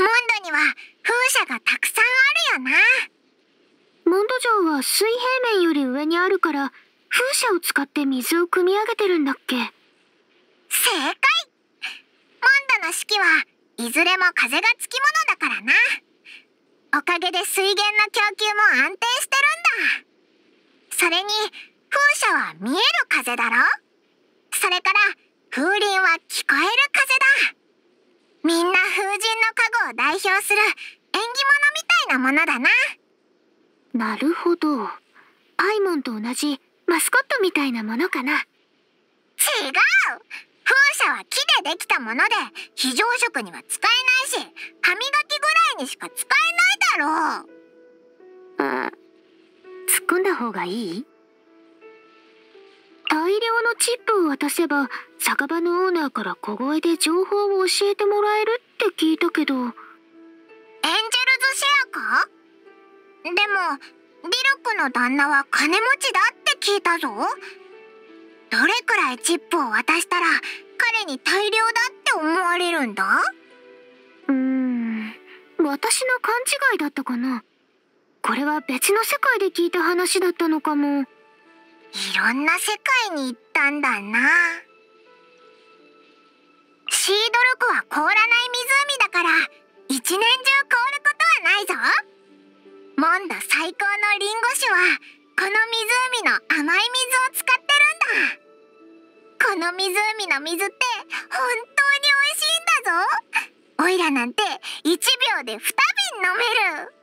モンドには風車がたくさんあるよなモンド城は水平面より上にあるから風車を使って水を汲み上げてるんだっけ正解モンドの四季はいずれも風がつきものだからなおかげで水源の供給も安定してるんだそれに風車は見える風だろそれから風鈴は聞こえる風だみんな風神の加護を代表する縁起物みたいなものだななるほどアイモンと同じマスコットみたいなものかな違う風車は木でできたもので非常食には使えないし歯磨きぐらいにしか使えないだろうあ突っ込んだ方がいい大量のチップを渡せば酒場のオーナーから小声で情報を教えてもらえるって聞いたけどエンジェルズシェアかでもディルクの旦那は金持ちだって聞いたぞどれくらいチップを渡したら彼に大量だって思われるんだうーん私の勘違いだったかなこれは別の世界で聞いた話だったのかも。いろんな世界に行ったんだなシードル湖は凍らない湖だから一年中凍ることはないぞモンド最高のリンゴ酒はこの湖の甘い水を使ってるんだこの湖の水って本当に美味しいんだぞオイラなんて1秒で2瓶飲める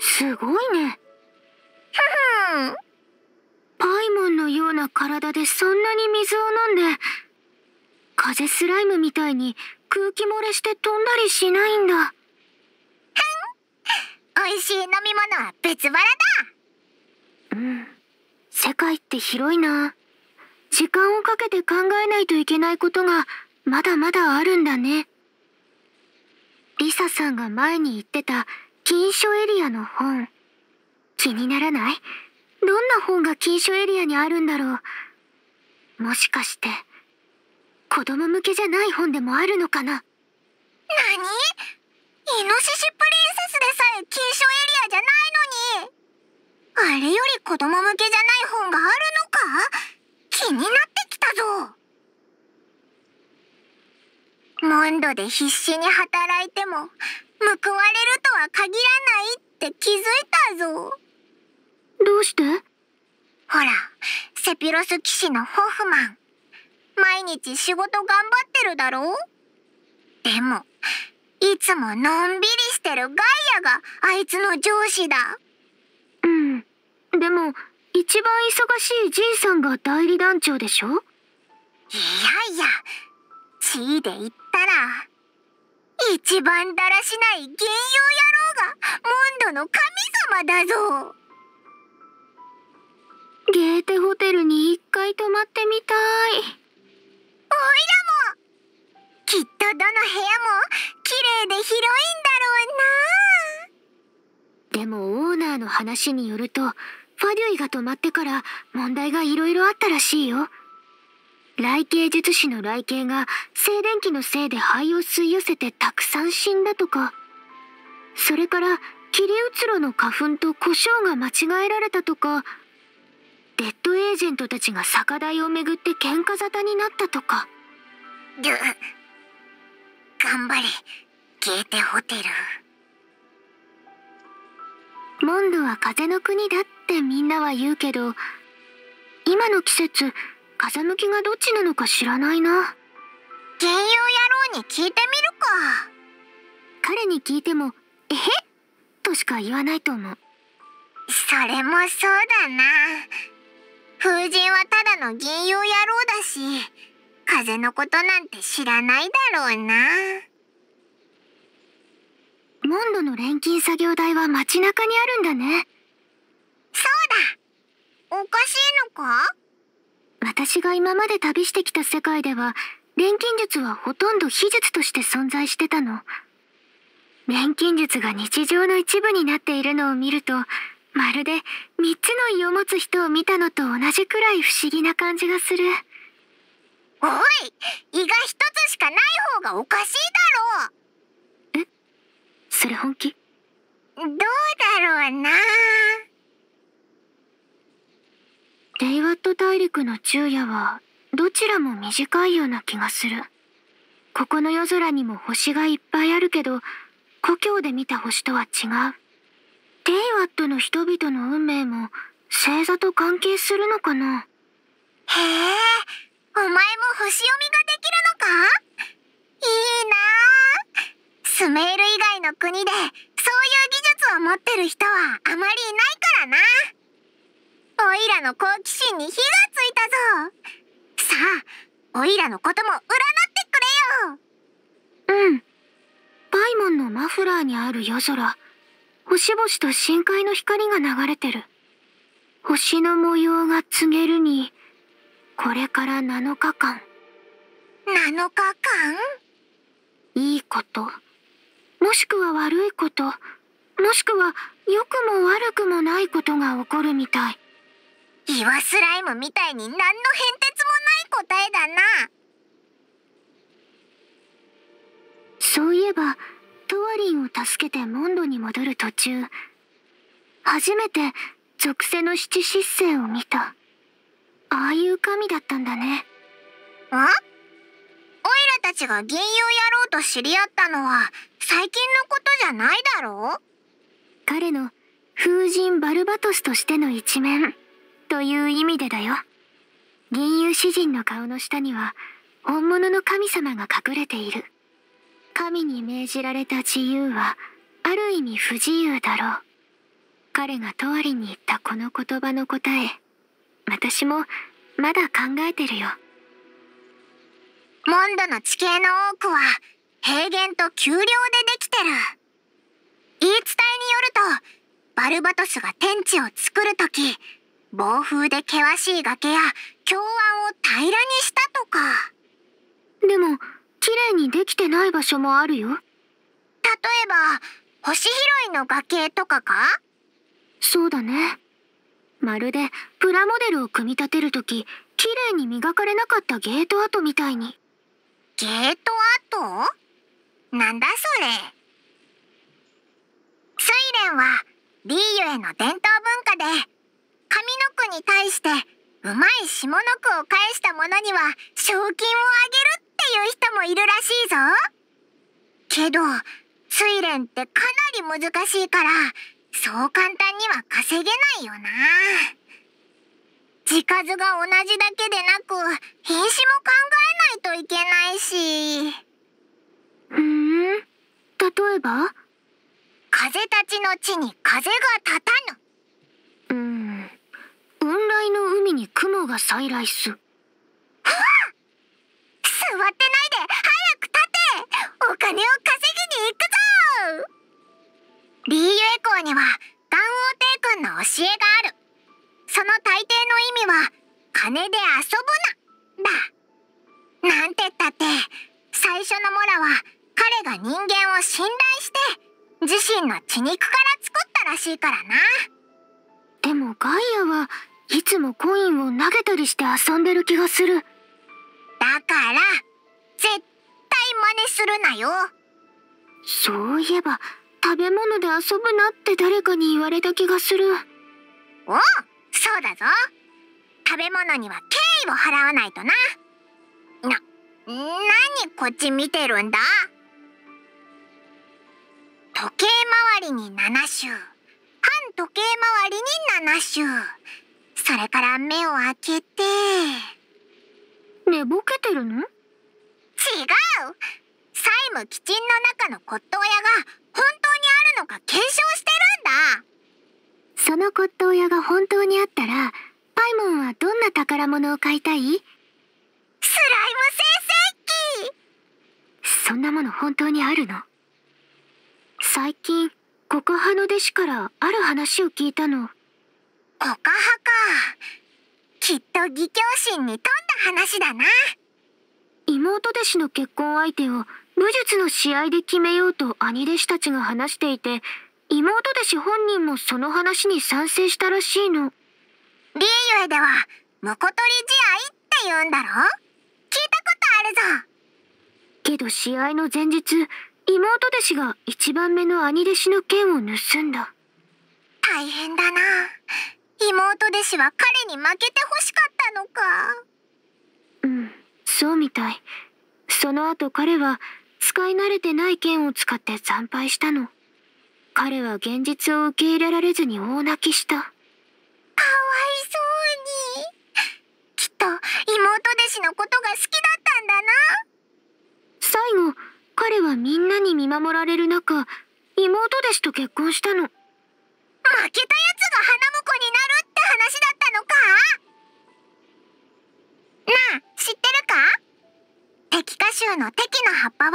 すごいねふふんパイモンのような体でそんなに水を飲んで風スライムみたいに空気漏れして飛んだりしないんだふん美味しい飲み物は別腹だうん世界って広いな時間をかけて考えないといけないことがまだまだあるんだねリサさんが前に言ってた禁書エリアの本気にならないどんな本が禁書エリアにあるんだろうもしかして子供向けじゃない本でもあるのかな何イノシシプリンセスでさえ禁書エリアじゃないのにあれより子供向けじゃない本があるのか気になってきたぞモンドで必死に働いても報われるとは限らないって気づいたぞ。どうしてほら、セピロス騎士のホフマン。毎日仕事頑張ってるだろうでも、いつものんびりしてるガイアがあいつの上司だ。うん。でも、一番忙しいじいさんが代理団長でしょいやいや、地位で言ったら、一番だらしない銀融野郎がモンドの神様だぞ。ゲーテホテルに一回泊まってみたいおいらもきっとどの部屋も綺麗で広いんだろうなでもオーナーの話によるとファデュイが泊まってから問題がいろいろあったらしいよ雷形術師の雷形が静電気のせいで灰を吸い寄せてたくさん死んだとかそれから霧うつろの花粉と胡椒が間違えられたとかレッドエージェントたちが酒代をめぐって喧嘩沙汰になったとかで頑張れゲーテホテルモンドは風の国だってみんなは言うけど今の季節風向きがどっちなのか知らないな原油野郎に聞いてみるか彼に聞いても「えへっ?」としか言わないと思うそれもそうだな。風神はただの銀融野郎だし風のことなんて知らないだろうなモンドの錬金作業台は街中にあるんだねそうだおかしいのか私が今まで旅してきた世界では錬金術はほとんど秘術として存在してたの錬金術が日常の一部になっているのを見るとまるで3つの胃を持つ人を見たのと同じくらい不思議な感じがするおい胃が1つしかない方がおかしいだろうえそれ本気どうだろうなデイワット大陸の昼夜はどちらも短いような気がするここの夜空にも星がいっぱいあるけど故郷で見た星とは違うテイワットの人々の運命も星座と関係するのかなへえお前も星読みができるのかいいなスメール以外の国でそういう技術を持ってる人はあまりいないからなオイラの好奇心に火がついたぞさあオイラのことも占ってくれようんパイモンのマフラーにある夜空星々と深海の光が流れてる。星の模様が告げるに、これから7日間。7日間いいこと。もしくは悪いこと。もしくは良くも悪くもないことが起こるみたい。岩スライムみたいに何の変哲もない答えだな。そういえば、トワリンを助けてモンドに戻る途中初めて属性の七失星を見たああいう神だったんだねあオイラたちが銀融やろうと知り合ったのは最近のことじゃないだろう彼の風神バルバトスとしての一面という意味でだよ銀融詩人の顔の下には本物の神様が隠れている神に命じられた自由はある意味不自由だろう彼が通りに言ったこの言葉の答え私もまだ考えてるよモンドの地形の多くは平原と丘陵でできてる言い伝えによるとバルバトスが天地を作る時暴風で険しい崖や京湾を平らにしたとかでも綺麗にできてない場所もあるよ例えば星拾いの崖とかかそうだねまるでプラモデルを組み立てるとき綺麗に磨かれなかったゲート跡みたいにゲート跡なんだそれスイレンはリーユへの伝統文化で上の句に対してうまい下の句を返した者には賞金をあげるっていう人もいるらしいぞけど睡蓮ってかなり難しいからそう簡単には稼げないよな地数が同じだけでなく品種も考えないといけないしうん例えば風たちの地に風が立たぬうん雲雷の海に雲が再来すはっ座ってないで早く立てお金を稼ぎに行くぞリーユエコーにはガ王帝君の教えがあるその大抵の意味は金で遊ぶなだなんてったって最初のモラは彼が人間を信頼して自身の血肉から作ったらしいからなでもガイアはいつもコインを投げたりして遊んでる気がするから絶対真似するなよそういえば食べ物で遊ぶなって誰かに言われた気がするおうそうだぞ食べ物には敬意を払わないとなな何こっち見てるんだ時計回りに7周反時計回りに7周それから目を開けて。寝ぼけてるの違う債務基金の中の骨董屋が本当にあるのか検証してるんだその骨董屋が本当にあったらパイモンはどんな宝物を買いたいスライム生成器そんなもの本当にあるの最近コカハの弟子からある話を聞いたのコカハかきっと義教心に富んだ話だな妹弟子の結婚相手を武術の試合で決めようと兄弟子たちが話していて妹弟子本人もその話に賛成したらしいのリーユエでは婿取り試合って言うんだろ聞いたことあるぞけど試合の前日妹弟子が一番目の兄弟子の剣を盗んだ大変だな妹弟子は彼に負けて欲しかったのかうんそうみたいその後彼は使い慣れてない剣を使って惨敗したの彼は現実を受け入れられずに大泣きしたかわいそうにきっと妹弟子のことが好きだったんだな最後彼はみんなに見守られる中妹弟子と結婚したの負けたやつが花婿になる話だったのかなあ知ってるか敵歌集の敵の葉っぱは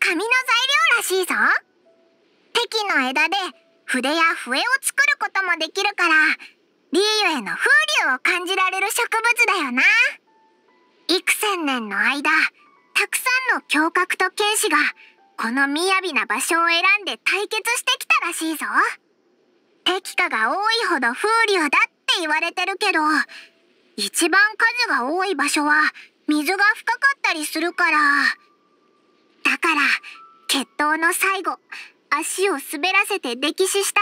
紙の材料らしいぞ敵の枝で筆や笛を作ることもできるからリーユへの風流を感じられる植物だよな幾千年の間たくさんの胸郭と剣士がこの雅な場所を選んで対決してきたらしいぞ敵下が多いほど風流だってって言われてるけど一番数が多い場所は水が深かったりするからだから決闘の最後足を滑らせて溺死した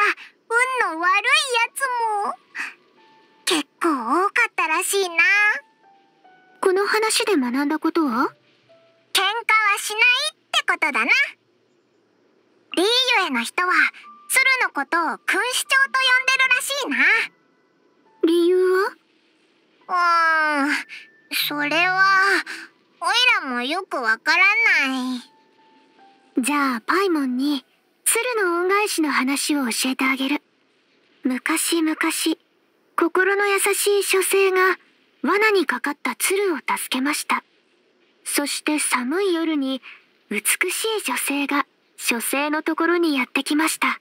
運の悪いやつも結構多かったらしいなこの話で学んだことは喧嘩はしないってことだなリーユエの人は鶴のことを君主長と呼んでるらしいな。理由はうん、それは、おいらもよくわからない。じゃあ、パイモンに、鶴の恩返しの話を教えてあげる。昔々、心の優しい書生が、罠にかかった鶴を助けました。そして寒い夜に、美しい女性が書生のところにやってきました。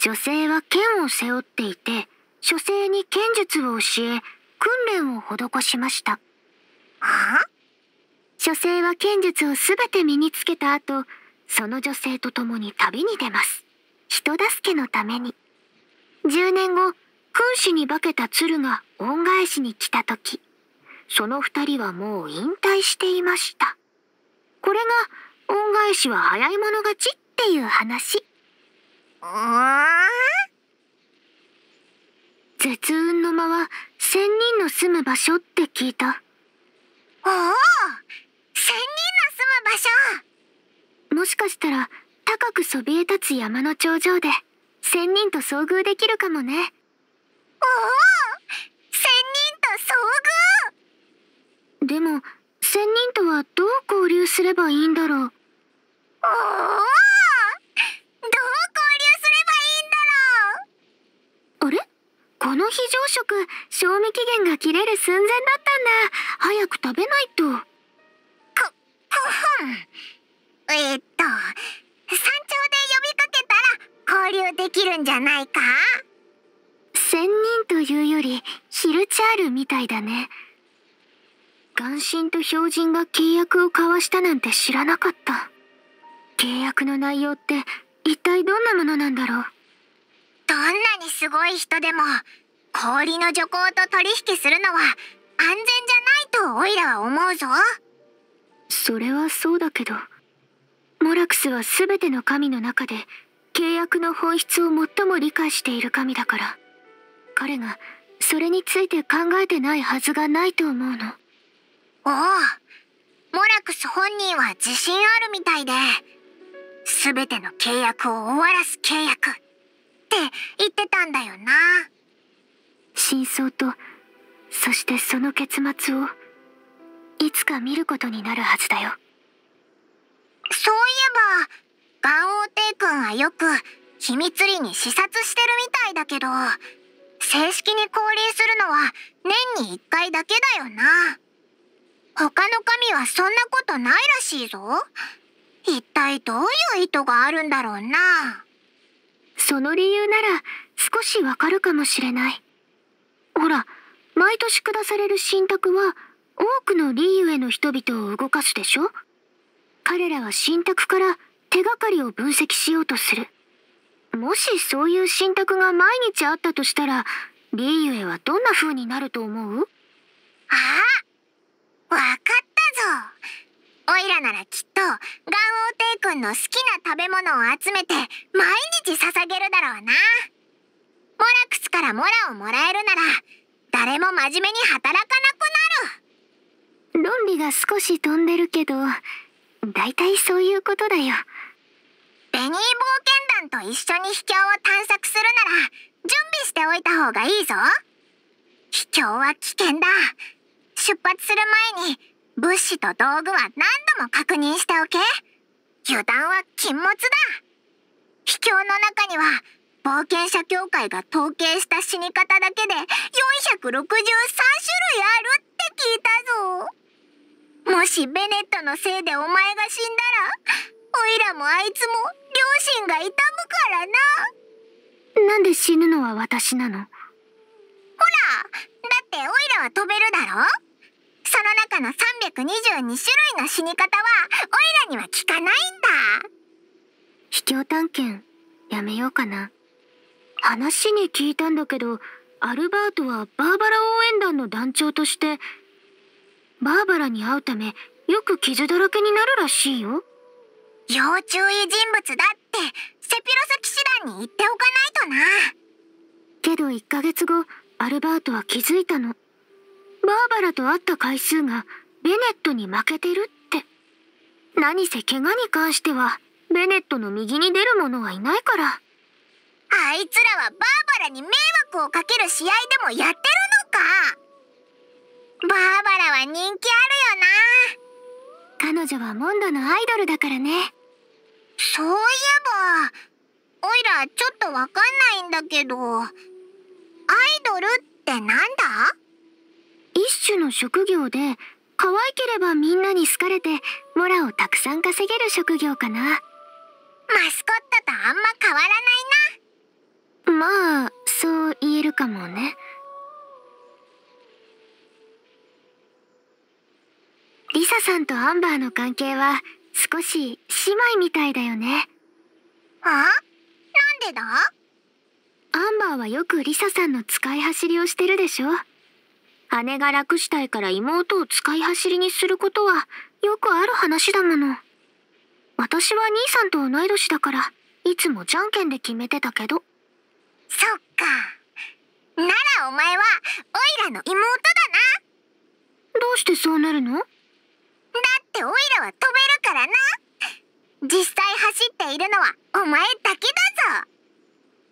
女性は剣を背負っていて、書生に剣術を教え、訓練を施しました。はあ女性は剣術を全て身につけた後その女性と共に旅に出ます人助けのために10年後君子に化けた鶴が恩返しに来た時その2人はもう引退していましたこれが恩返しは早い者勝ちっていう話うん絶雲の間は仙人の住む場所って聞いたおお仙人の住む場所もしかしたら高くそびえ立つ山の頂上で仙人と遭遇できるかもねおお仙人と遭遇でも仙人とはどう交流すればいいんだろうおおどうこの非常食賞味期限が切れる寸前だったんだ早く食べないとここほんえっと山頂で呼びかけたら交流できるんじゃないか仙人というよりヒルチャールみたいだね眼神と標人が契約を交わしたなんて知らなかった契約の内容って一体どんなものなんだろうどんなにすごい人でも氷の徐行と取引するのは安全じゃないとオイラは思うぞそれはそうだけどモラクスは全ての神の中で契約の本質を最も理解している神だから彼がそれについて考えてないはずがないと思うのおおモラクス本人は自信あるみたいで全ての契約を終わらす契約言ってたんだよな真相とそしてその結末をいつか見ることになるはずだよそういえば眼王帝君はよく秘密裏に視察してるみたいだけど正式に降臨するのは年に1回だけだよな他の神はそんなことないらしいぞ一体どういう意図があるんだろうなその理由なら少しわかるかもしれない。ほら、毎年下される信託は多くのリーユへの人々を動かすでしょ彼らは信託から手がかりを分析しようとする。もしそういう信託が毎日あったとしたら、リーユへはどんな風になると思うああわかったぞおいらならきっとガ王帝君の好きな食べ物を集めて毎日捧げるだろうなモラクスからモラをもらえるなら誰も真面目に働かなくなる論理が少し飛んでるけど大体そういうことだよベニー冒険団と一緒に秘境を探索するなら準備しておいた方がいいぞ秘境は危険だ出発する前に物資と道具は何度も確認しておけ油断は禁物だ秘境の中には冒険者協会が統計した死に方だけで463種類あるって聞いたぞもしベネットのせいでお前が死んだらオイラもあいつも両親が痛むからななんで死ぬのは私なのほらだってオイラは飛べるだろその中の322種類の死に方はオイラには効かないんだ秘境探検やめようかな話に聞いたんだけどアルバートはバーバラ応援団の団長としてバーバラに会うためよく傷だらけになるらしいよ要注意人物だってセピロス騎士団に言っておかないとなけど1ヶ月後アルバートは気づいたのバーバラと会った回数がベネットに負けてるって何せ怪我に関してはベネットの右に出る者はいないからあいつらはバーバラに迷惑をかける試合でもやってるのかバーバラは人気あるよな彼女はモンドのアイドルだからねそういえばオイラちょっとわかんないんだけどアイドルってなんだ一種の職業で可愛ければみんなに好かれてモラをたくさん稼げる職業かなマスコットとあんま変わらないなまあそう言えるかもねリサさんとアンバーの関係は少し姉妹みたいだよねあなんでだアンバーはよくリサさんの使い走りをしてるでしょ姉が楽したいから妹を使い走りにすることはよくある話だもの私は兄さんと同い年だからいつもじゃんけんで決めてたけどそっかならお前はオイラの妹だなどうしてそうなるのだってオイラは飛べるからな実際走っているのはお前だけ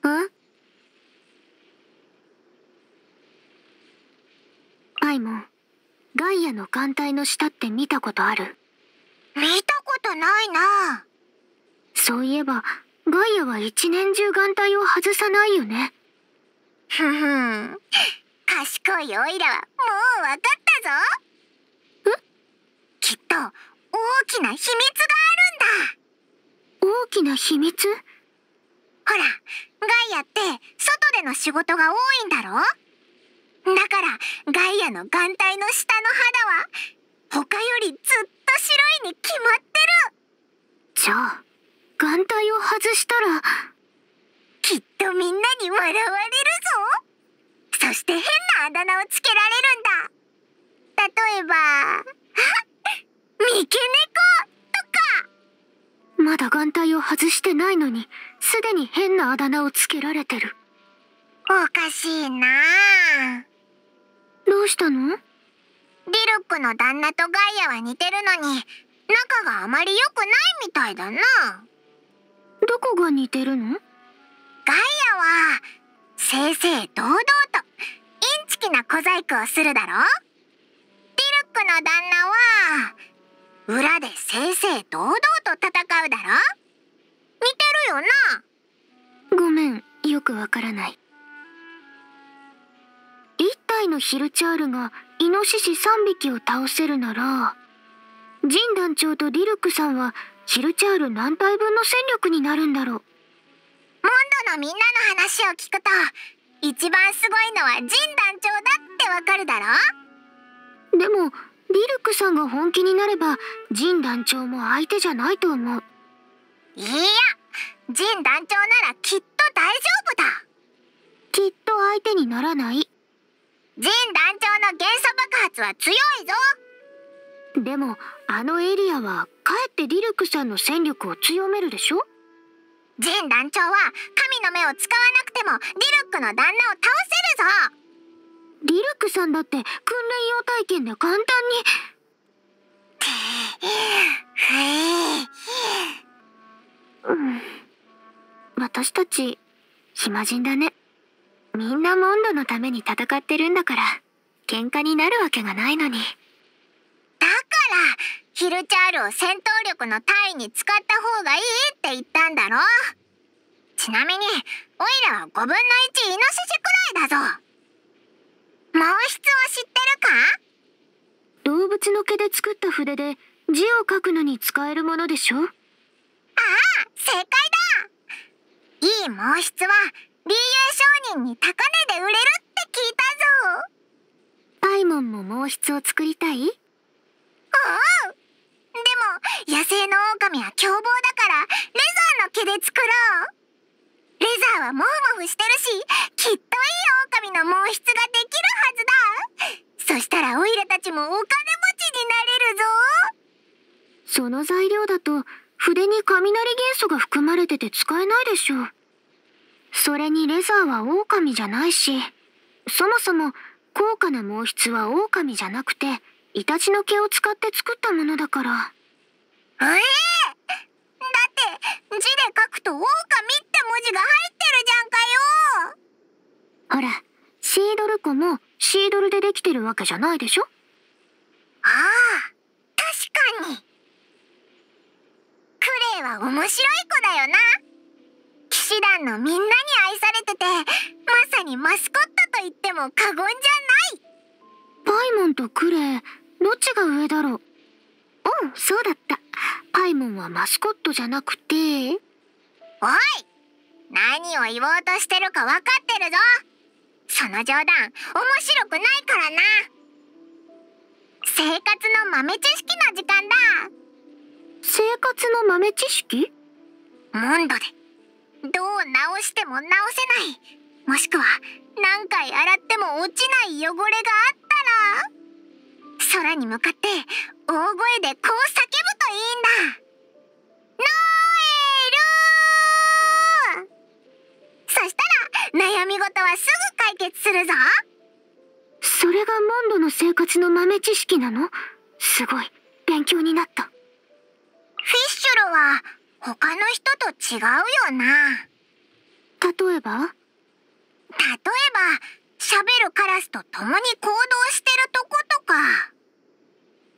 だぞえアイもンガイアの眼帯の下って見たことある見たことないなそういえばガイアは一年中眼帯を外さないよねふふん賢いオイラはもう分かったぞえきっと大きな秘密があるんだ大きな秘密ほらガイアって外での仕事が多いんだろうだからガイアの眼帯の下の肌は他よりずっと白いに決まってるじゃあ眼帯を外したらきっとみんなに笑われるぞそして変なあだ名をつけられるんだ例えばあ 三毛猫とかまだ眼帯を外してないのにすでに変なあだ名をつけられてるおかしいなぁ。どうしたのディルックの旦那とガイアは似てるのに仲があまり良くないみたいだなどこが似てるのガイアは正々堂々とインチキな小細工をするだろディルックの旦那は裏で正々堂々と戦うだろ似てるよなごめんよくわからない回のヒルチャールがイノシシ3匹を倒せるならジン団長とディルクさんはヒルチャール何体分の戦力になるんだろうモンドのみんなの話を聞くと一番すごいのはジン団長だってわかるだろでもディルクさんが本気になればジン団長も相手じゃないと思ういやジン団長ならきっと大丈夫だきっと相手にならないジン団長の元素爆発は強いぞでもあのエリアはかえってリルクさんの戦力を強めるでしょジン団長は神の目を使わなくてもリルクの旦那を倒せるぞリルクさんだって訓練用体験で簡単に。うん、私たち暇人だね。みんなモンドのために戦ってるんだから喧嘩になるわけがないのにだからヒルチャールを戦闘力の単位に使った方がいいって言ったんだろちなみにオイラは5分の1イノシシくらいだぞ毛筆を知ってるか動物の毛で作った筆で字を書くのに使えるものでしょああ正解だいい毛筆は商人に高値で売れるって聞いたぞパイモンも毛筆を作りたいおうでも野生の狼は凶暴だからレザーの毛で作ろうレザーはモフモフしてるしきっといい狼の毛筆ができるはずだそしたらオイラたちもお金持ちになれるぞその材料だと筆に雷元素が含まれてて使えないでしょうそれにレザーは狼じゃないしそもそも高価な毛筆は狼じゃなくてイタチの毛を使って作ったものだからええー、だって字で書くと「狼」って文字が入ってるじゃんかよほらシードル子もシードルでできてるわけじゃないでしょああ確かにクレイは面白い子だよな師団のみんなに愛されててまさにマスコットと言っても過言じゃないパイモンとクレイどっちが上だろううんそうだったパイモンはマスコットじゃなくておい何を言おうとしてるか分かってるぞその冗談面白くないからな生活の豆知識の時間だ生活の豆知識モンドでどう直しても直せないもしくは何回洗っても落ちない汚れがあったら空に向かって大声でこう叫ぶといいんだノエルそしたら悩み事はすぐ解決するぞそれがモンドの生活の豆知識なのすごい勉強になったフィッシュルは他の人と違うよな例えば例えば喋るカラスと共に行動してるとことか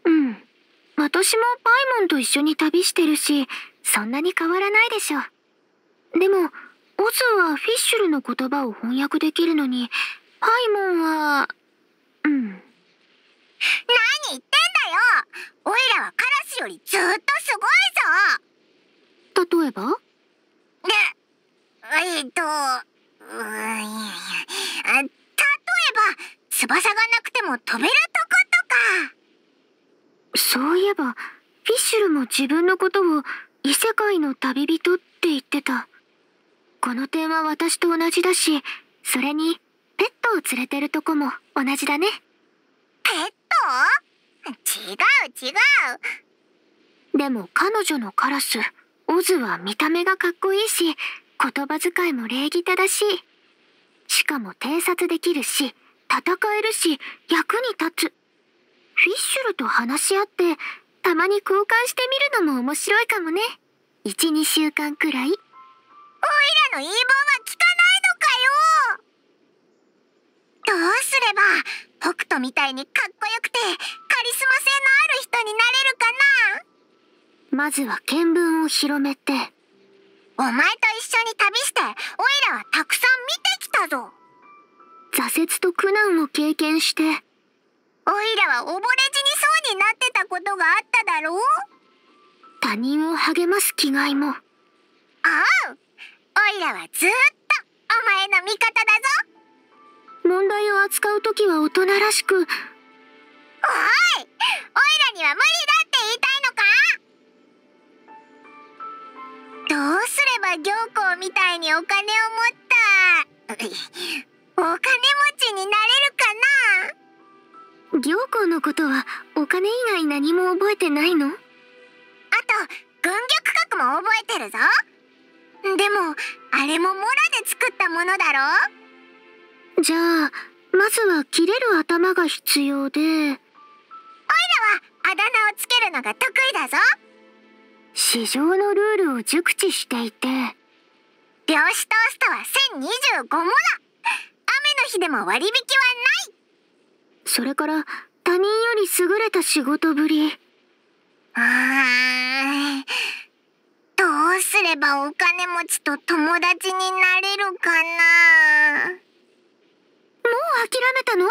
うん私もパイモンと一緒に旅してるしそんなに変わらないでしょでもオズはフィッシュルの言葉を翻訳できるのにパイモンはうん何言ってんだよオイラはカラスよりずっとすごいぞ例えばえっとうんいやいや例えば翼がなくても飛べるとことかそういえばフィッシュルも自分のことを異世界の旅人って言ってたこの点は私と同じだしそれにペットを連れてるとこも同じだねペット違う違うでも彼女のカラスオズは見た目がかっこいいし言葉遣いも礼儀正しいしかも偵察できるし戦えるし役に立つフィッシュルと話し合ってたまに交換してみるのも面白いかもね12週間くらいおいらの言い分は聞かないのかよどうすれば北斗みたいにかっこよくてカリスマ性のある人になれるまずは見聞を広めてお前と一緒に旅してオイラはたくさん見てきたぞ挫折と苦難を経験してオイラは溺れ死にそうになってたことがあっただろう他人を励ます気概もああオイラはずっとお前の味方だぞ問題を扱う時は大人らしくおいオイラには無理だって言いたいのかどうすれば行幸みたいにお金を持った お金持ちになれるかな行幸のことはお金以外何も覚えてないのあと軍玉閣も覚えてるぞでもあれもモラで作ったものだろじゃあまずは切れる頭が必要でオイラはあだ名をつけるのが得意だぞ市場のルールを熟知していて漁師トーストは1025もラ雨の日でも割引はないそれから他人より優れた仕事ぶりあどうすればお金持ちと友達になれるかなもう諦めたの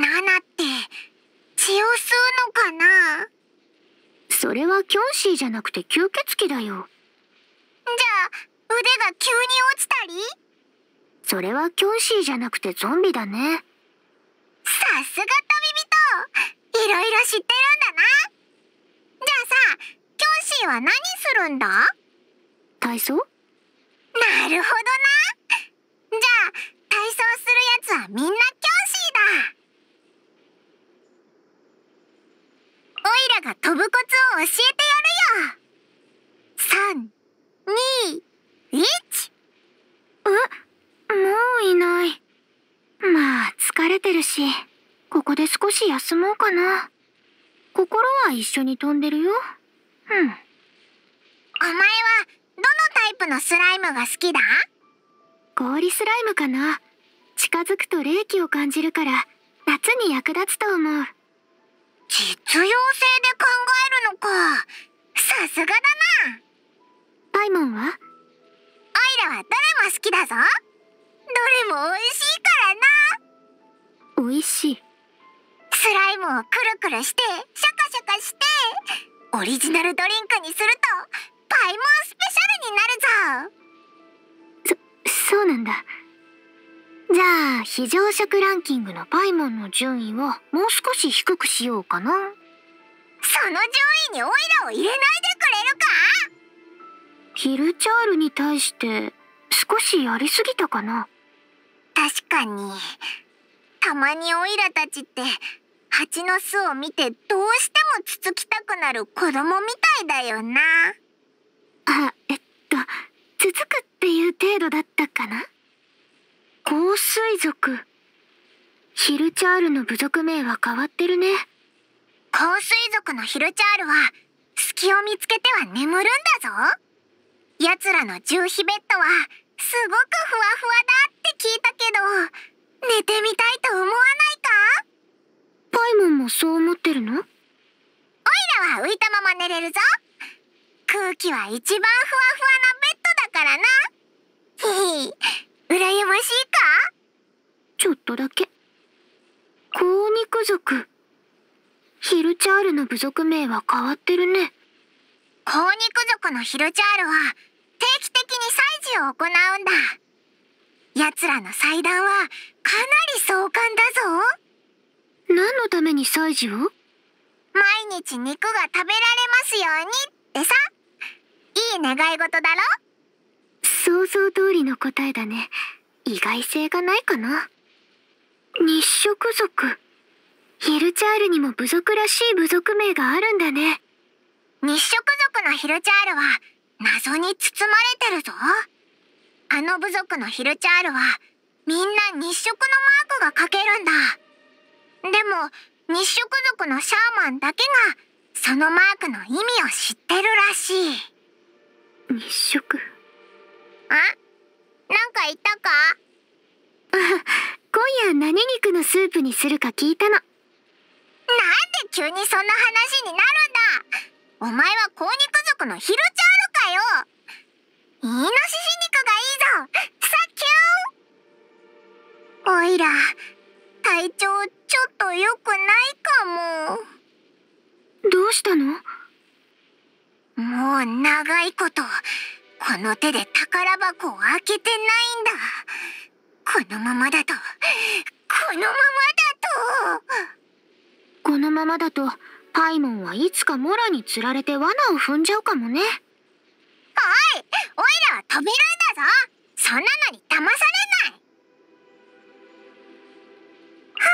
ナナって血を吸うのかなそれはキョンシーじゃなくて吸血鬼だよじゃあ腕が急に落ちたりそれはキョンシーじゃなくてゾンビだねさすが旅人いろいろ知ってるんだなじゃあさキョンシーは何するんだ体操なるほどなじゃあ体操するやつはみんなキョンシーだオイラが飛ぶコツを教えてやるよ321えもういないまあ疲れてるしここで少し休もうかな心は一緒に飛んでるようんお前はどのタイプのスライムが好きだ氷スライムかな近づくと冷気を感じるから夏に役立つと思う実用性で考えるのかさすがだなパイモンはオイラはどれも好きだぞどれも美味しいからな美味しいスライムをくるくるしてシャカシャカしてオリジナルドリンクにするとパイモンスペシャルになるぞそそうなんだじゃあ非常食ランキングのパイモンの順位をもう少し低くしようかなその順位にオイラを入れないでくれるかヒルチャールに対して少しやりすぎたかな確かにたまにオイラたちって蜂の巣を見てどうしてもつつきたくなる子供みたいだよなあえっと続くっていう程度だったかな香水族ヒルチャールの部族名は変わってるね香水族のヒルチャールは隙を見つけては眠るんだぞ奴らの獣秘ベッドはすごくふわふわだって聞いたけど寝てみたいと思わないかパイモンもそう思ってるのオイラは浮いたまま寝れるぞ空気は一番ふわふわなベッドだからなへへ羨ましいかちょっとだけ高肉族ヒルチャールの部族名は変わってるね高肉族のヒルチャールは定期的に祭事を行うんだ奴らの祭壇はかなり壮観だぞ何のために祭事を毎日肉が食べられますようにってさいい願い事だろ想像通りの答えだね意外性がないかな日食族ヒルチャールにも部族らしい部族名があるんだね日食族のヒルチャールは謎に包まれてるぞあの部族のヒルチャールはみんな日食のマークが書けるんだでも日食族のシャーマンだけがそのマークの意味を知ってるらしい日食なんか言ったか 今夜何肉のスープにするか聞いたのなんで急にそんな話になるんだお前は高肉族のヒルチャールかよイノシシ肉がいいぞサキューおいら体調ちょっと良くないかもどうしたのもう長いことこの手で宝箱を開けてないんだこのままだとこのままだとこのままだとパイモンはいつかモラに釣られて罠を踏んじゃうかもねおいオイラは飛べるんだぞそんなのに騙されないは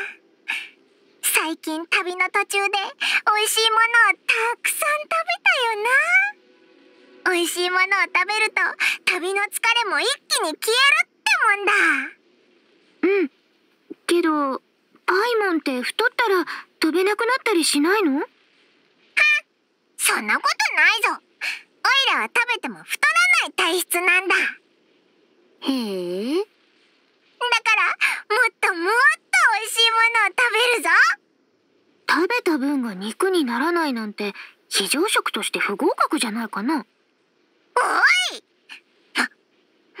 あ最近旅の途中で美味しいものをたくさん食べたよな。美味しいものを食べると旅の疲れも一気に消えるってもんだうんけどパイモンって太ったら飛べなくなったりしないのはそんなことないぞオイラは食べても太らない体質なんだへえだからもっともっと美味しいものを食べるぞ食べた分が肉にならないなんて非常食として不合格じゃないかなお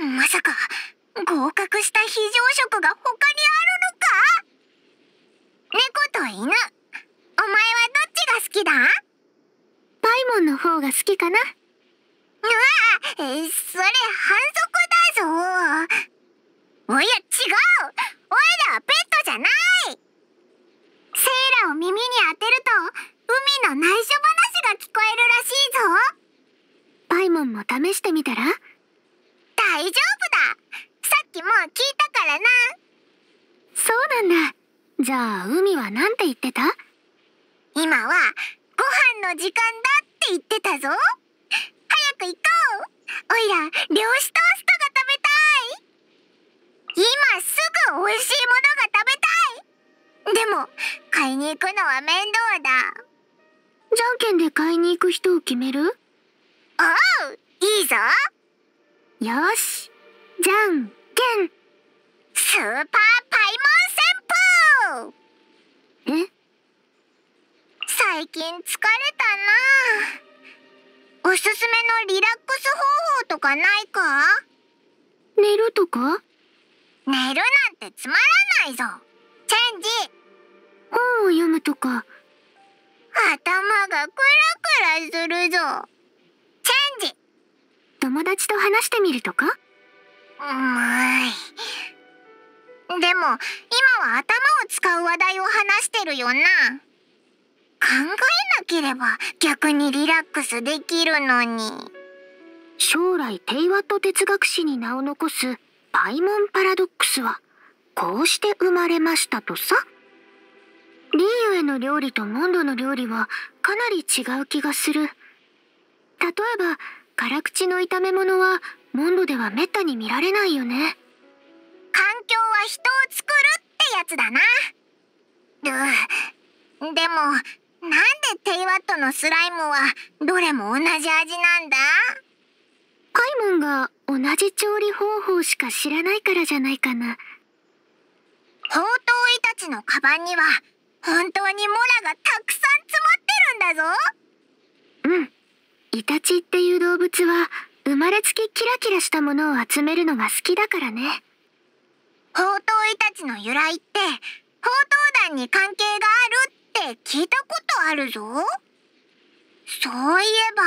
いまさか合格した非常食が他にあるのか猫と犬お前はどっちが好きだパイモンの方が好きかなうわそれ反則だぞおや違うおいらはペットじゃないセイラを耳に当てると海の内緒話が聞こえるらしいぞパイモンも試してみたら大丈夫ださっきもう聞いたからなそうなんだじゃあ海は何て言ってた今はご飯の時間だって言ってたぞ早く行こうおいら漁師トーストが食べたい今すぐ美味しいものが食べたいでも買いに行くのは面倒だじゃんけんで買いに行く人を決めるおういいぞよしじゃんけんスーパーパイモン旋風え最近疲れたなおすすめのリラックス方法とかないか寝るとか寝るなんてつまらないぞチェンジ本を読むとか頭がクラクラするぞ友達と話してみるとかうい。でも、今は頭を使う話題を話してるよな。考えなければ逆にリラックスできるのに。将来テイワット哲学史に名を残すパイモンパラドックスは、こうして生まれましたとさ。リーユへの料理とモンドの料理はかなり違う気がする。例えば、辛口の炒め物はモンドではめったに見られないよね環境は人を作るってやつだなうでもなんでテイワットのスライムはどれも同じ味なんだパイモンが同じ調理方法しか知らないからじゃないかなほうとういたちのカバンには本当にモラがたくさん詰まってるんだぞうんイタチっていう動物は生まれつきキラキラしたものを集めるのが好きだからねほうとうイタチの由来ってほうとう団に関係があるって聞いたことあるぞそういえば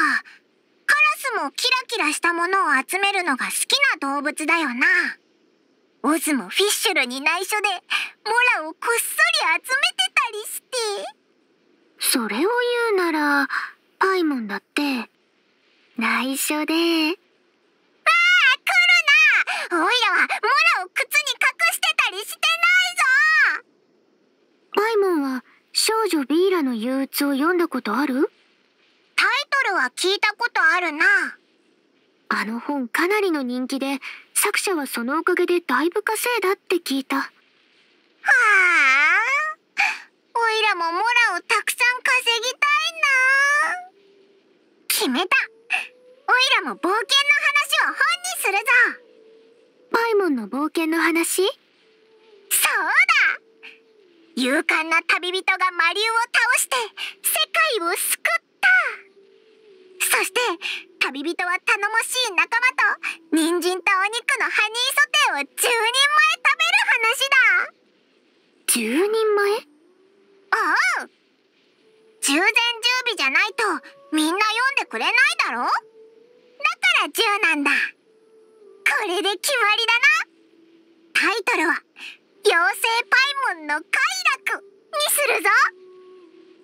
カラスもキラキラしたものを集めるのが好きな動物だよなオズもフィッシュルに内緒でモラをこっそり集めてたりしてそれを言うならパイモンだって内緒で。ああ、来るなおいらはモラを靴に隠してたりしてないぞパイモンは少女ビーラの憂鬱を読んだことあるタイトルは聞いたことあるな。あの本かなりの人気で、作者はそのおかげでだいぶ稼いだって聞いた。はあ、おいらもモラをたくさん稼ぎたいな。決めたオイラも冒険の話を本にするぞパイモンの冒険の話そうだ勇敢な旅人が魔竜を倒して世界を救ったそして旅人は頼もしい仲間と人参とお肉のハニーソテーを10人前食べる話だ10人前ああ従前準備じゃないとみんな読んでくれないだろら10なんだこれで決まりだなタイトルは「妖精パイモンの快楽」にするぞ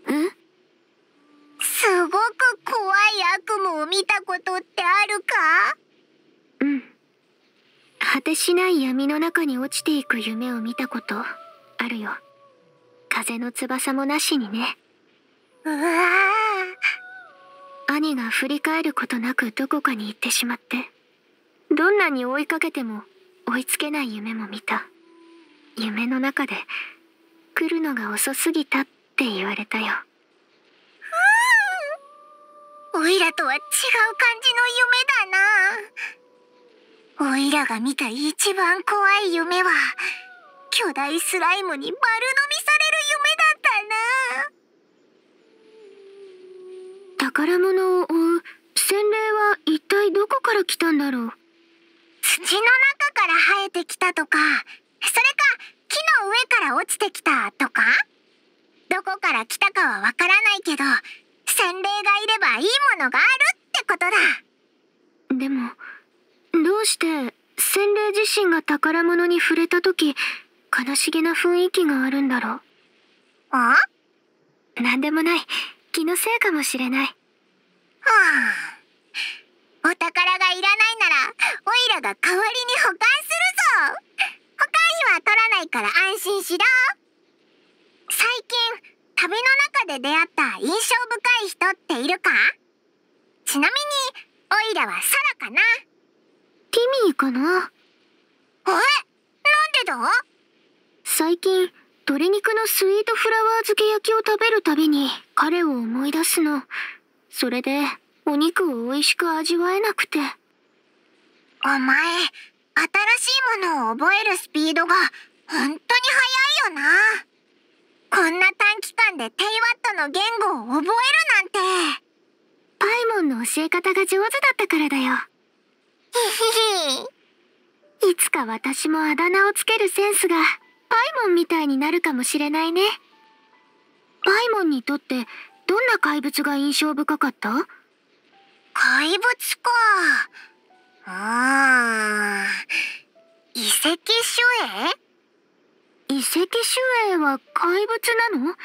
うんすごく怖い悪夢を見たことってあるかうん果てしない闇の中に落ちていく夢を見たことあるよ風の翼もなしにねうわ兄が振り返ることなくどこかに行ってしまってどんなに追いかけても追いつけない夢も見た夢の中で来るのが遅すぎたって言われたよオイラとは違う感じの夢だなオイラが見た一番怖い夢は巨大スライムに丸飲みされる夢だったな宝物を追う洗礼は一体どこから来たんだろう土の中から生えてきたとかそれか木の上から落ちてきたとかどこから来たかはわからないけど洗礼がいればいいものがあるってことだでもどうして洗礼自身が宝物に触れた時悲しげな雰囲気があるんだろうあ何でもない気のせいかもしれない。あ、お宝がいらないならオイラが代わりに保管するぞ保管費は取らないから安心しろ最近旅の中で出会った印象深い人っているかちなみにオイラはサラかなティミーかなえなんでだ最近鶏肉のスイートフラワー漬け焼きを食べるたびに彼を思い出すのそれでお肉を美味しく味わえなくてお前新しいものを覚えるスピードが本当に速いよなこんな短期間でテイワットの言語を覚えるなんてパイモンの教え方が上手だったからだよひひひいつか私もあだ名をつけるセンスがパイモンみたいになるかもしれないねパイモンにとってどんな怪物が印象深かった怪物かうん遺跡守衛遺跡守衛は怪物なの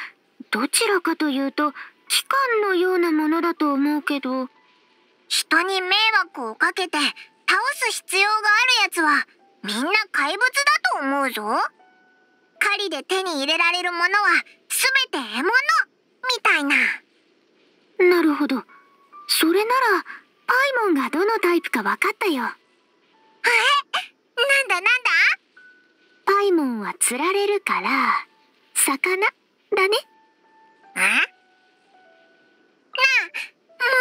どちらかというと機関のようなものだと思うけど人に迷惑をかけて倒す必要があるやつはみんな怪物だと思うぞ狩りで手に入れられるものは全て獲物みたいななるほどそれならパイモンがどのタイプか分かったよえなんだなんだパイモンは釣られるから魚だねえなあもう一回あれを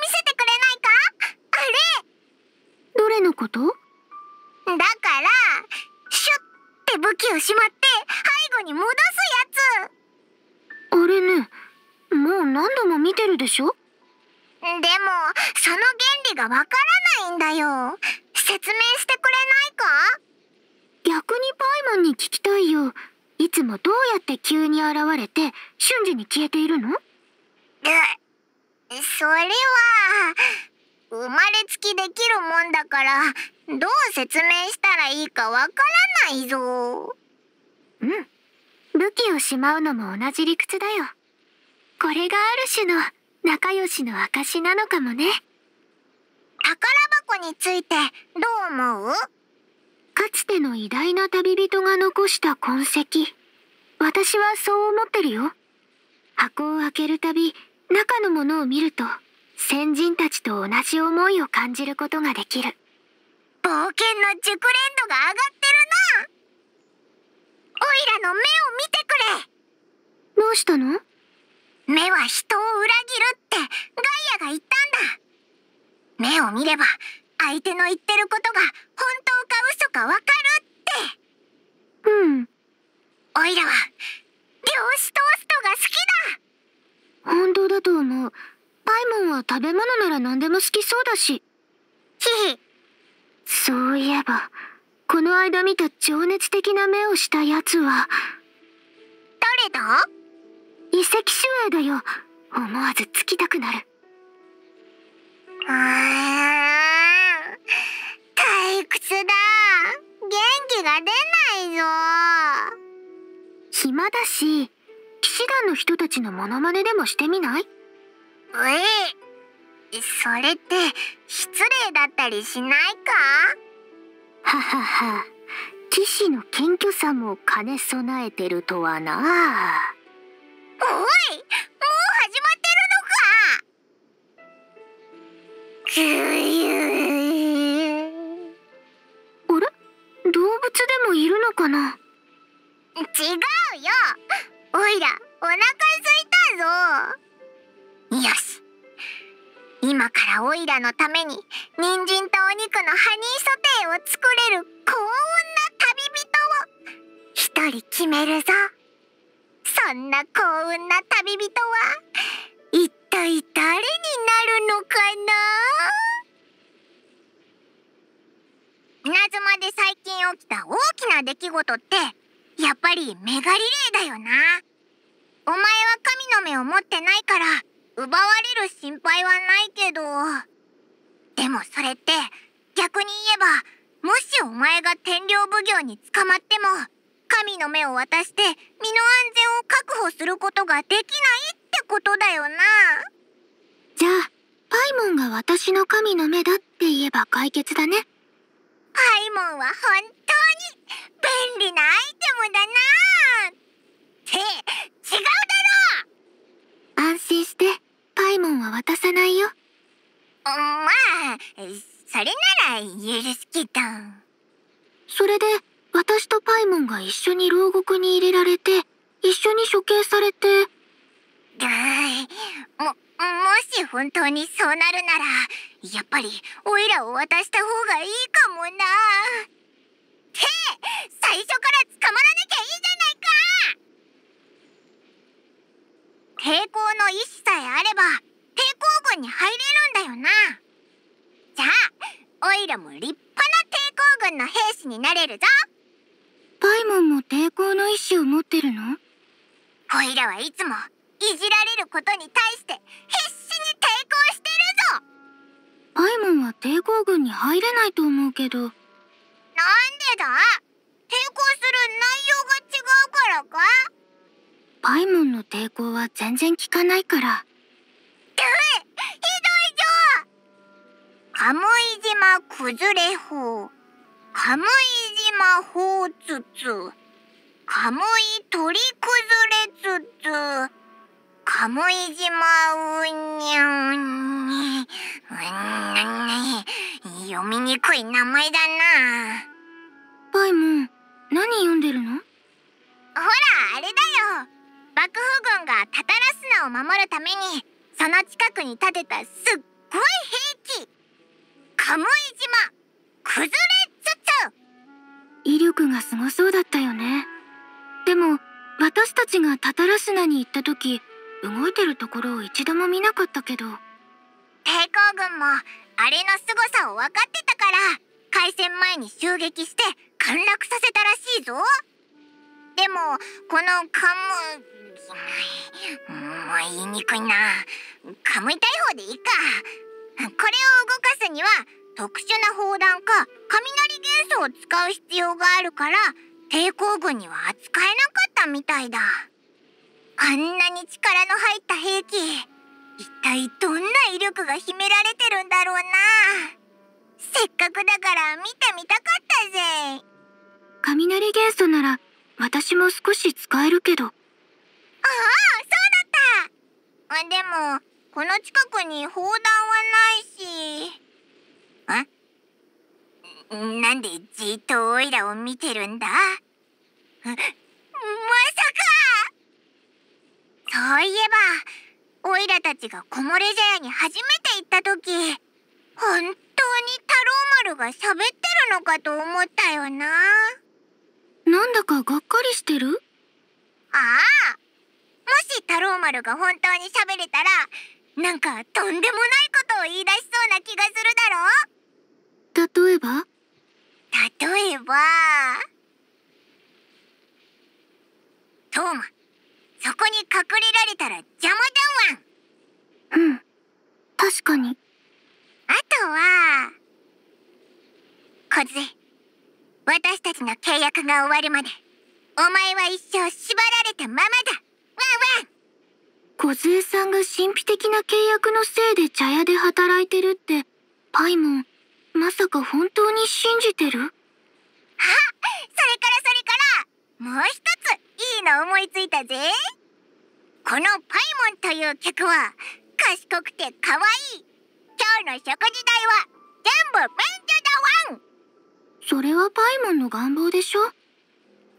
見せてくれないかあれどれのことだからシュッて武器をしまって背後に戻すやつあれねもう何度も見てるでしょでもその原理がわからないんだよ説明してくれないか逆にパイモンに聞きたいよいつもどうやって急に現れて瞬時に消えているのそれは生まれつきできるもんだからどう説明したらいいかわからないぞうん武器をしまうのも同じ理屈だよこれがある種の仲良しの証なのかもね宝箱についてどう思うかつての偉大な旅人が残した痕跡私はそう思ってるよ箱を開けるたび中のものを見ると先人たちと同じ思いを感じることができる冒険の熟練度が上がったイラの目を見てくれどうしたの目は人を裏切るってガイアが言ったんだ目を見れば相手の言ってることが本当か嘘かわかるってうんオイラは漁師トーストが好きだ本当だと思うパイモンは食べ物なら何でも好きそうだしひひそういえば。この間見た情熱的な目をしたやつは誰だ遺跡守衛だよ思わずつきたくなるあ退屈だ元気が出ないぞ暇だし騎士団の人たちのモノマネでもしてみないえそれって失礼だったりしないかははは騎士の謙虚さも兼ね備えてるとはなおいもう始まってるのかあれ動物でもいるのかな違うよおいらお腹空いたぞよし今からオイラのために人参とお肉のハニーソテーを作れる幸運な旅人を一人決めるぞそんな幸運な旅人は一体誰になるのかなズマで最近起きた大きな出来事ってやっぱりメガリレーだよなお前は神の目を持ってないから奪われる心配はないけどでもそれって逆に言えばもしお前が天領奉行に捕まっても神の目を渡して身の安全を確保することができないってことだよなじゃあパイモンが私の神の目だって言えば解決だねパイモンは本当に便利なアイテムだなってモンは渡さないよまあそれなら許すけどそれで私とパイモンが一緒に牢獄に入れられて一緒に処刑されてももし本当にそうなるならやっぱりオイラを渡した方がいいかもなって最初から捕まらなきゃいいじゃないか抵抗の意思さえあれば抵抗軍に入れるんだよなじゃあオイラも立派な抵抗軍の兵士になれるぞパイモンも抵抗の意志を持ってるのオイラはいつもいじられることに対して必死に抵抗してるぞパイモンは抵抗軍に入れないと思うけどなんでだ抵抗する内容が違うからかパイモンの抵抗は全然効かないからカムイ島崩れ法、カムイ島法つつ、カムイ取り崩れつつ、カムイ島うにゃうに、うんに、読みにくい名前だな。パイモン、何読んでるのほら、あれだよ。幕府軍がタタラスナを守るために、その近くに建てたすっごい兵器。寒い島崩れつつ威力がすごそうだったよねでも私たちがタタラ砂ナに行った時動いてるところを一度も見なかったけど抵抗軍もあれの凄さを分かってたから開戦前に襲撃して陥落させたらしいぞでもこのカムもう言いにくいなカムイ大砲でいいかこれを動かすには特殊な砲弾か雷元素を使う必要があるから抵抗軍には扱えなかったみたいだあんなに力の入った兵器一体どんな威力が秘められてるんだろうなせっかくだから見てみたかったぜ雷元素なら私も少し使えるけどああそうだったでもこの近くに砲弾はないし。んなんでじっとオイラを見てるんだまさかそういえば、オイラたちが木漏れ茶屋に初めて行った時、本当に太郎丸が喋ってるのかと思ったよな。なんだかがっかりしてるああもし太郎丸が本当に喋れたら、なんかとんでもないことを言い出しそうな気がするだろ例えば例えばトーマそこに隠れられたら邪魔だわんうん確かにあとは小杖私たちの契約が終わるまでお前は一生縛られたままだワンワン梢さんが神秘的な契約のせいで茶屋で働いてるってパイモンまさか本当に信じてるあそれからそれからもう一ついいの思いついたぜこのパイモンという客は賢くて可愛い今日の食事代は全部免除だわんそれはパイモンの願望でしょ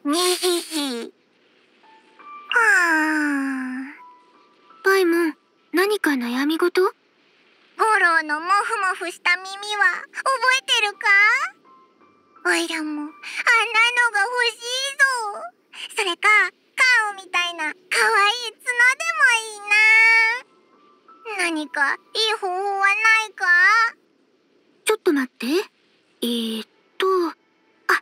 にひひはあパイも何か悩み事ゴローのモフモフした耳は覚えてるかおいらもあんなのが欲しいぞそれかカオみたいな可愛い綱でもいいな何かいい方法はないかちょっと待ってえー、っとああっ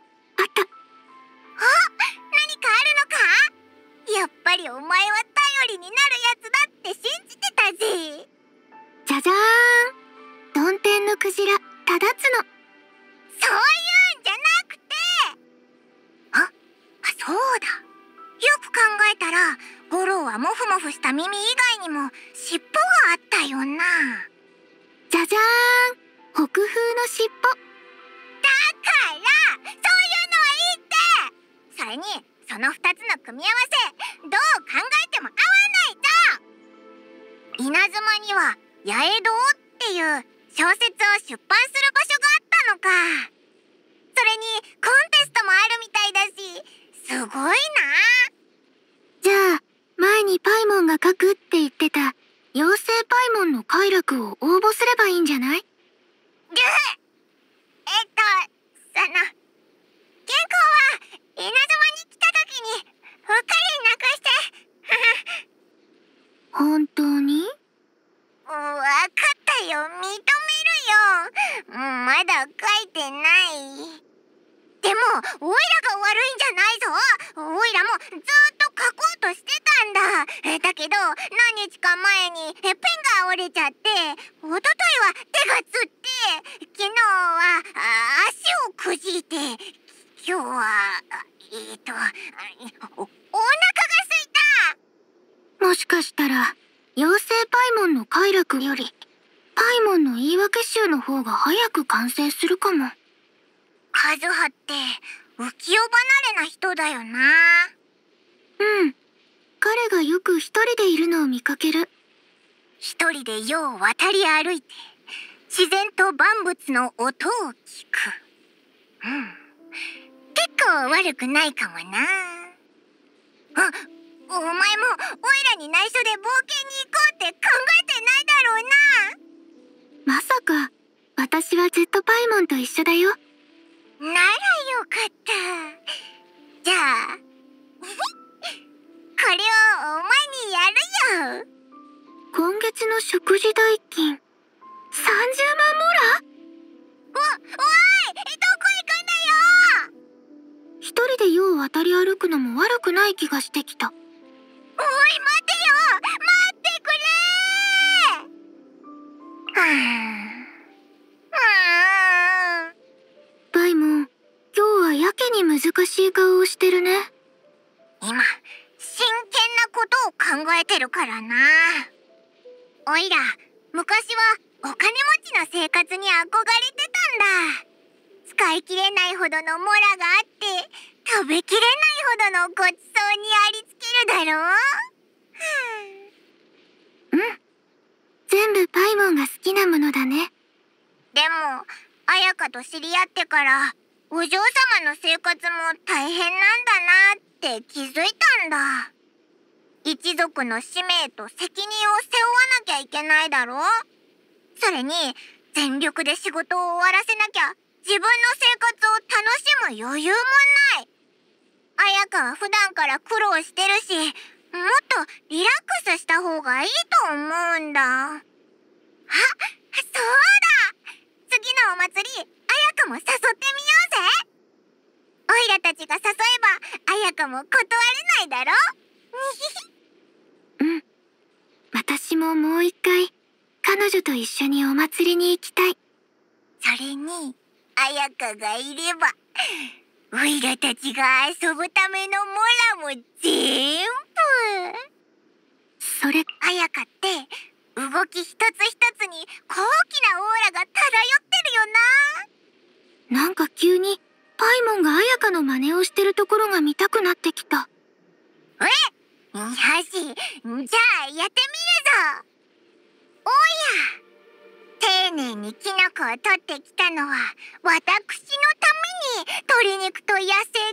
たあ何かあるのかやっぱりお前はりになるやつだって信じてたぜじゃじゃーん曇天のクジラ忠のそういうんじゃなくてあそうだよく考えたら五郎はモフモフした耳以外にも尻尾があったよなじゃじゃーん北風の尻尾だからそういうのはいいってそれにその2つの組み合わせどう考えても合わないじゃ稲妻には八重堂っていう小説を出版する場所があったのかそれにコンテストもあるみたいだしすごいなじゃあ前にパイモンが書くって言ってた妖精パイモンの快楽を応募すればいいんじゃないえっとその原稿は稲妻ににお金なくして 本当に分かったよ認めるよまだ書いてないでもオイラが悪いんじゃないぞオイラもずっと書こうとしてたんだだけど何日か前にペンが折れちゃっておとといは手がつって昨日は足をくじいて今日はえっとおお腹がすいたもしかしたら妖精パイモンの快楽よりパイモンの言い訳集の方が早く完成するかもカズハって浮世離れな人だよなうん彼がよく一人でいるのを見かける一人で世を渡り歩いて自然と万物の音を聞くうん結構悪くないかもなあお前もオイラに内緒で冒険に行こうって考えてないだろうなまさか私はジェットパイモンと一緒だよならよかったじゃあこれをお前にやるよ今月の食事代金30万もらおおいど一人で世を渡り歩くのも悪くない気がしてきたおい待てよ待ってくれはあバイモン今日はやけに難しい顔をしてるね今真剣なことを考えてるからなおいら昔はお金持ちの生活に憧れてたんだ使い切れないほどのモラがあって食べきれないほどのごちそうにありつけるだろううん全部パイモンが好きなものだねでも綾香と知り合ってからお嬢様の生活も大変なんだなって気づいたんだ一族の使命と責任を背負わなきゃいけないだろそれに全力で仕事を終わらせなきゃ自分の生活を楽しむ余裕もない綾香は普段から苦労してるしもっとリラックスした方がいいと思うんだあそうだ次のお祭り綾香も誘ってみようぜオイラたちが誘えば綾香も断れないだろ うん私ももう一回彼女と一緒にお祭りに行きたいそれにあやかがいればおいらたちが遊ぶためのモラも全部それ彩やって動き一つ一つに高貴なオーラが漂ってるよななんか急にパイモンが彩やの真似をしてるところが見たくなってきたえよしじゃあやってみるぞおや丁寧にキノコを取ってきたのは私のために鶏肉と野生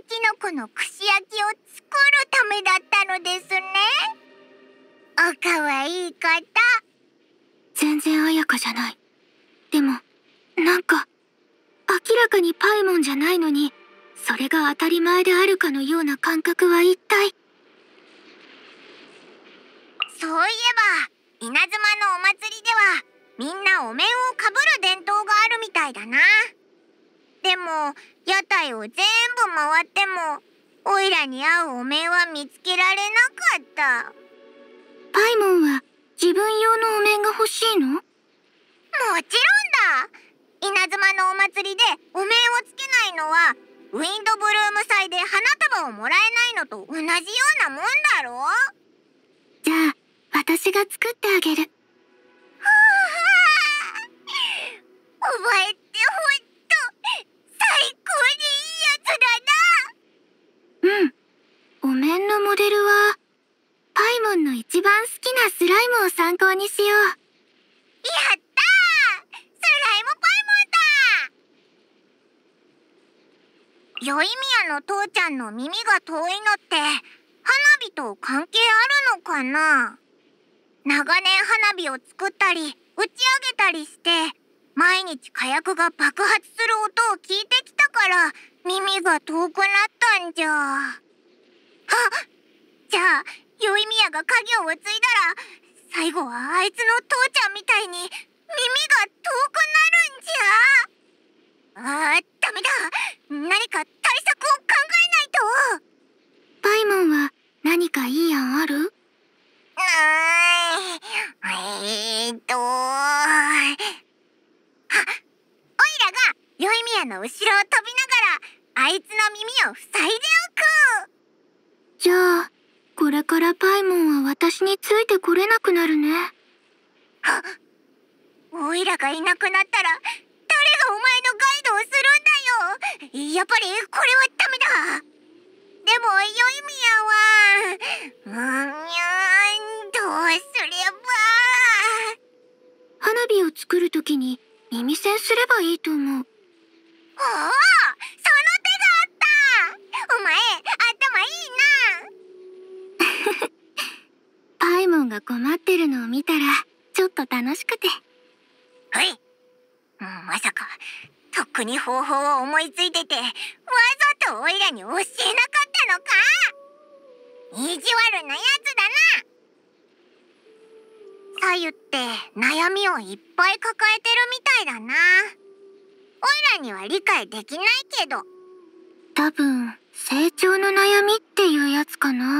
キノコの串焼きを作るためだったのですねおかわいい方全然綾香じゃないでもなんか明らかにパイモンじゃないのにそれが当たり前であるかのような感覚は一体そういえば稲妻のお祭りではみんなお面をかぶる伝統があるみたいだなでも屋台を全部回ってもオイラに合うお面は見つけられなかったパイモンは自分用のお面が欲しいのもちろんだ稲妻のお祭りでお面をつけないのはウィンドブルーム祭で花束をもらえないのと同じようなもんだろじゃあ私が作ってあげるお前ってほんと最高にいいやつだなうんお面のモデルはパイモンの一番好きなスライムを参考にしようやったースライムパイモンだよいみやの父ちゃんの耳が遠いのって花火と関係あるのかな長年花火を作ったり打ち上げたりして毎日火薬が爆発する音を聞いてきたから耳が遠くなったんじゃあじゃあ宵宮が家業を継いだら最後はあいつの父ちゃんみたいに耳が遠くなるんじゃあダメだ何か対策を考えないとパイモンは何かいい案あるえー、っとあオイラが宵宮の後ろを飛びながらあいつの耳を塞いでおくじゃあこれからパイモンは私についてこれなくなるねはっオイラがいなくなったら誰がお前のガイドをするんだよやっぱりこれはダメだでも、よいみやは、うん、どうすれば。花火を作るときに耳栓すればいいと思う。おおその手があったお前、頭いいなパイモンが困ってるのを見たら、ちょっと楽しくて。はい。まさか、とっくに方法を思いついてて、わざとオイラに教えなかのか意地悪なやつだなさゆって悩みをいっぱい抱えてるみたいだなオイラには理解できないけど多分成長の悩みっていうやつかなうん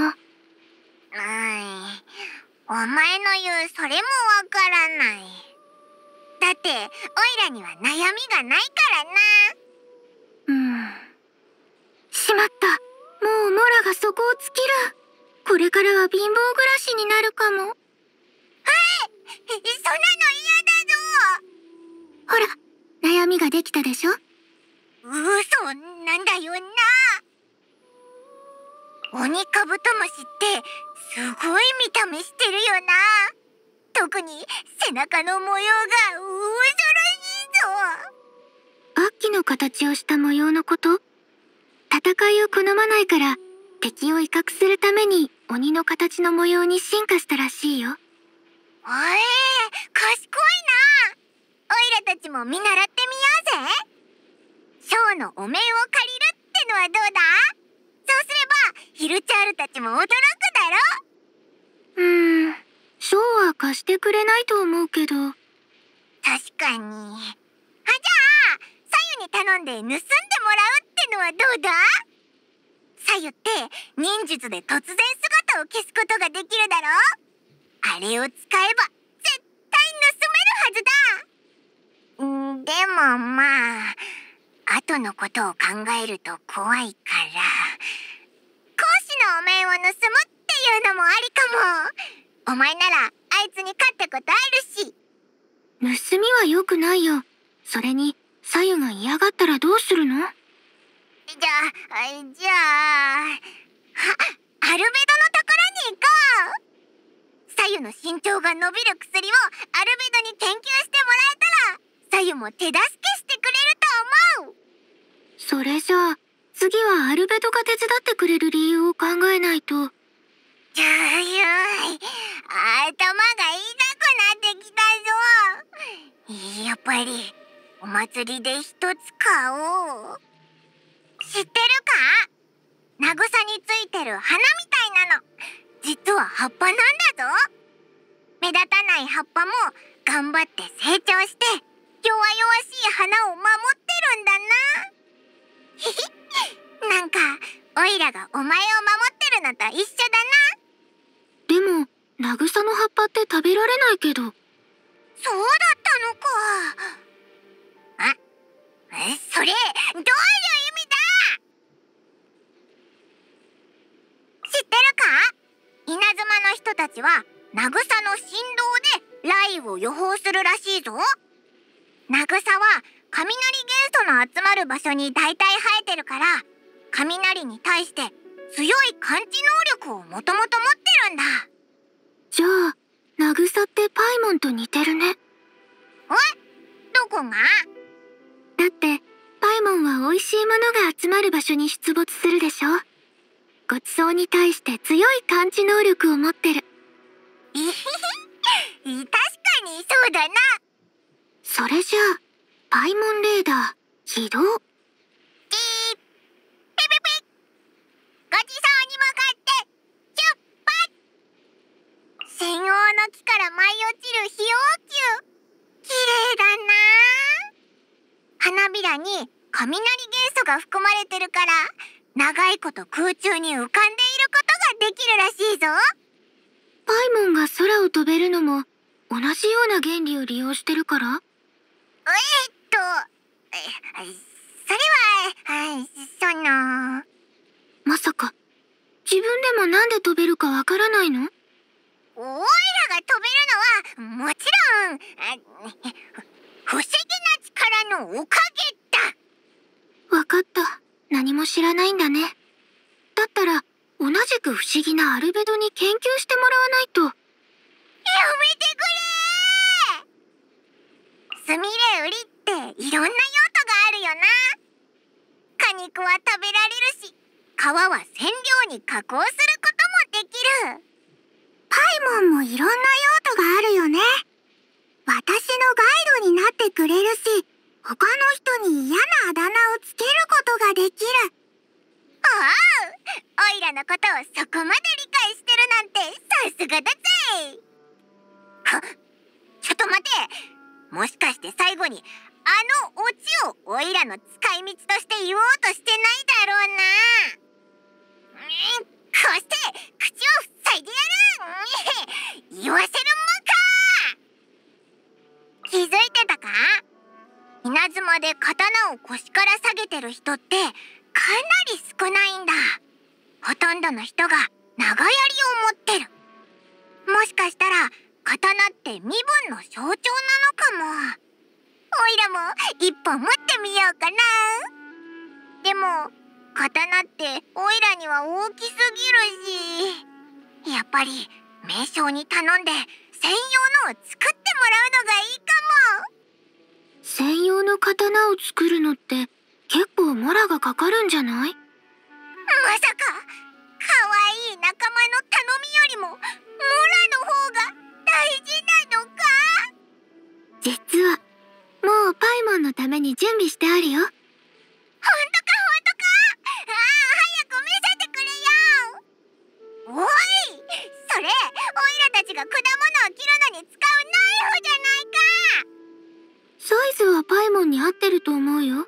お前の言うそれもわからないだってオイラには悩みがないからな。モラが底こを尽きるこれからは貧乏暮らしになるかもえそんなの嫌だぞほら悩みができたでしょ嘘なんだよな鬼カブトムシってすごい見た目してるよな特に背中の模様が恐ろしいぞ悪鬼の形をした模様のこと戦いを好まないから敵を威嚇するために鬼の形の模様に進化したらしいよおえ賢いなオイラたちも見習ってみようぜショーのお面を借りるってのはどうだそうすればヒルチャールたちも驚くだろうんショーは貸してくれないと思うけど確かにあじゃあ左右に頼んで盗んでもらうってのはどうださゆって忍術で突然姿を消すことができるだろあれを使えば絶対盗めるはずだんでもまあ後のことを考えると怖いから講師のお面を盗むっていうのもありかもお前ならあいつに勝ったことあるし盗みは良くないよそれに左右が嫌がったらどうするのじゃあじゃあアルベドのところに行こう左右の身長が伸びる薬をアルベドに研究してもらえたら左右も手助けしてくれると思うそれじゃあ次はアルベドが手伝ってくれる理由を考えないと。ゆう頭が痛くなってきたぞやっぱりお祭りで一つ買おう。知ってるかなぐさについてる花みたいなの実は葉っぱなんだぞ目立たない葉っぱも頑張って成長して弱々しい花を守ってるんだな なんかオイラがお前を守ってるのと一緒だなでもラグサの葉っぱって食べられないけどそうだったのかあそれどう知ってるか稲妻の人たちはナグサの振動で雷雨を予報するらしいぞナグサは雷元素の集まる場所に大体生えてるから雷に対して強い感知能力をもともと持ってるんだじゃあナグサってパイモンと似てるねえどこがだってパイモンは美味しいものが集まる場所に出没するでしょごちそうに対して強い感知能力を持ってる 確かにそうだなそれじゃあパイモンレーダー起動ピーピピピごちそうに向かって出発専用の木から舞い落ちる飛行球綺麗だな花びらに雷元素が含まれてるから長いこと空中に浮かんでいることができるらしいぞパイモンが空を飛べるのも同じような原理を利用してるからえっとそれはそのまさか自分でもなんで飛べるかわからないのオイラが飛べるのはもちろん不思議な力のおかげだわかった何も知らないんだね。だったら、同じく不思議なアルベドに研究してもらわないと。やめてくれースミレウリっていろんな用途があるよな。果肉は食べられるし、皮は染料に加工することもできる。パイモンもいろんな用途があるよね。私のガイドになってくれるし、他の人に嫌なあだ名をつけることができるおおオイラのことをそこまで理解してるなんてさすがだぜはちょっと待てもしかして最後にあのオチをオイラの使い道として言おうとしてないだろうなこうして口を塞いでやる言わせるもんか気づいてたか稲妻で刀を腰から下げてる人ってかなり少ないんだほとんどの人が長槍を持ってるもしかしたら刀って身分の象徴なのかもおいらも一本持ってみようかなでも刀っておいらには大きすぎるしやっぱり名将に頼んで専用のを作ってもらうのがいいかも専用の刀を作るのって結構モラがかかるんじゃないまさか可愛い仲間の頼みよりもモラの方が大事なのか実はもうパイモンのために準備してあるよ本当か本当かああ早く見せてくれよおいそれオイラたちが果物を切るのに使うナイフじゃないかサイズはパイモンに合ってると思うよ。ううん。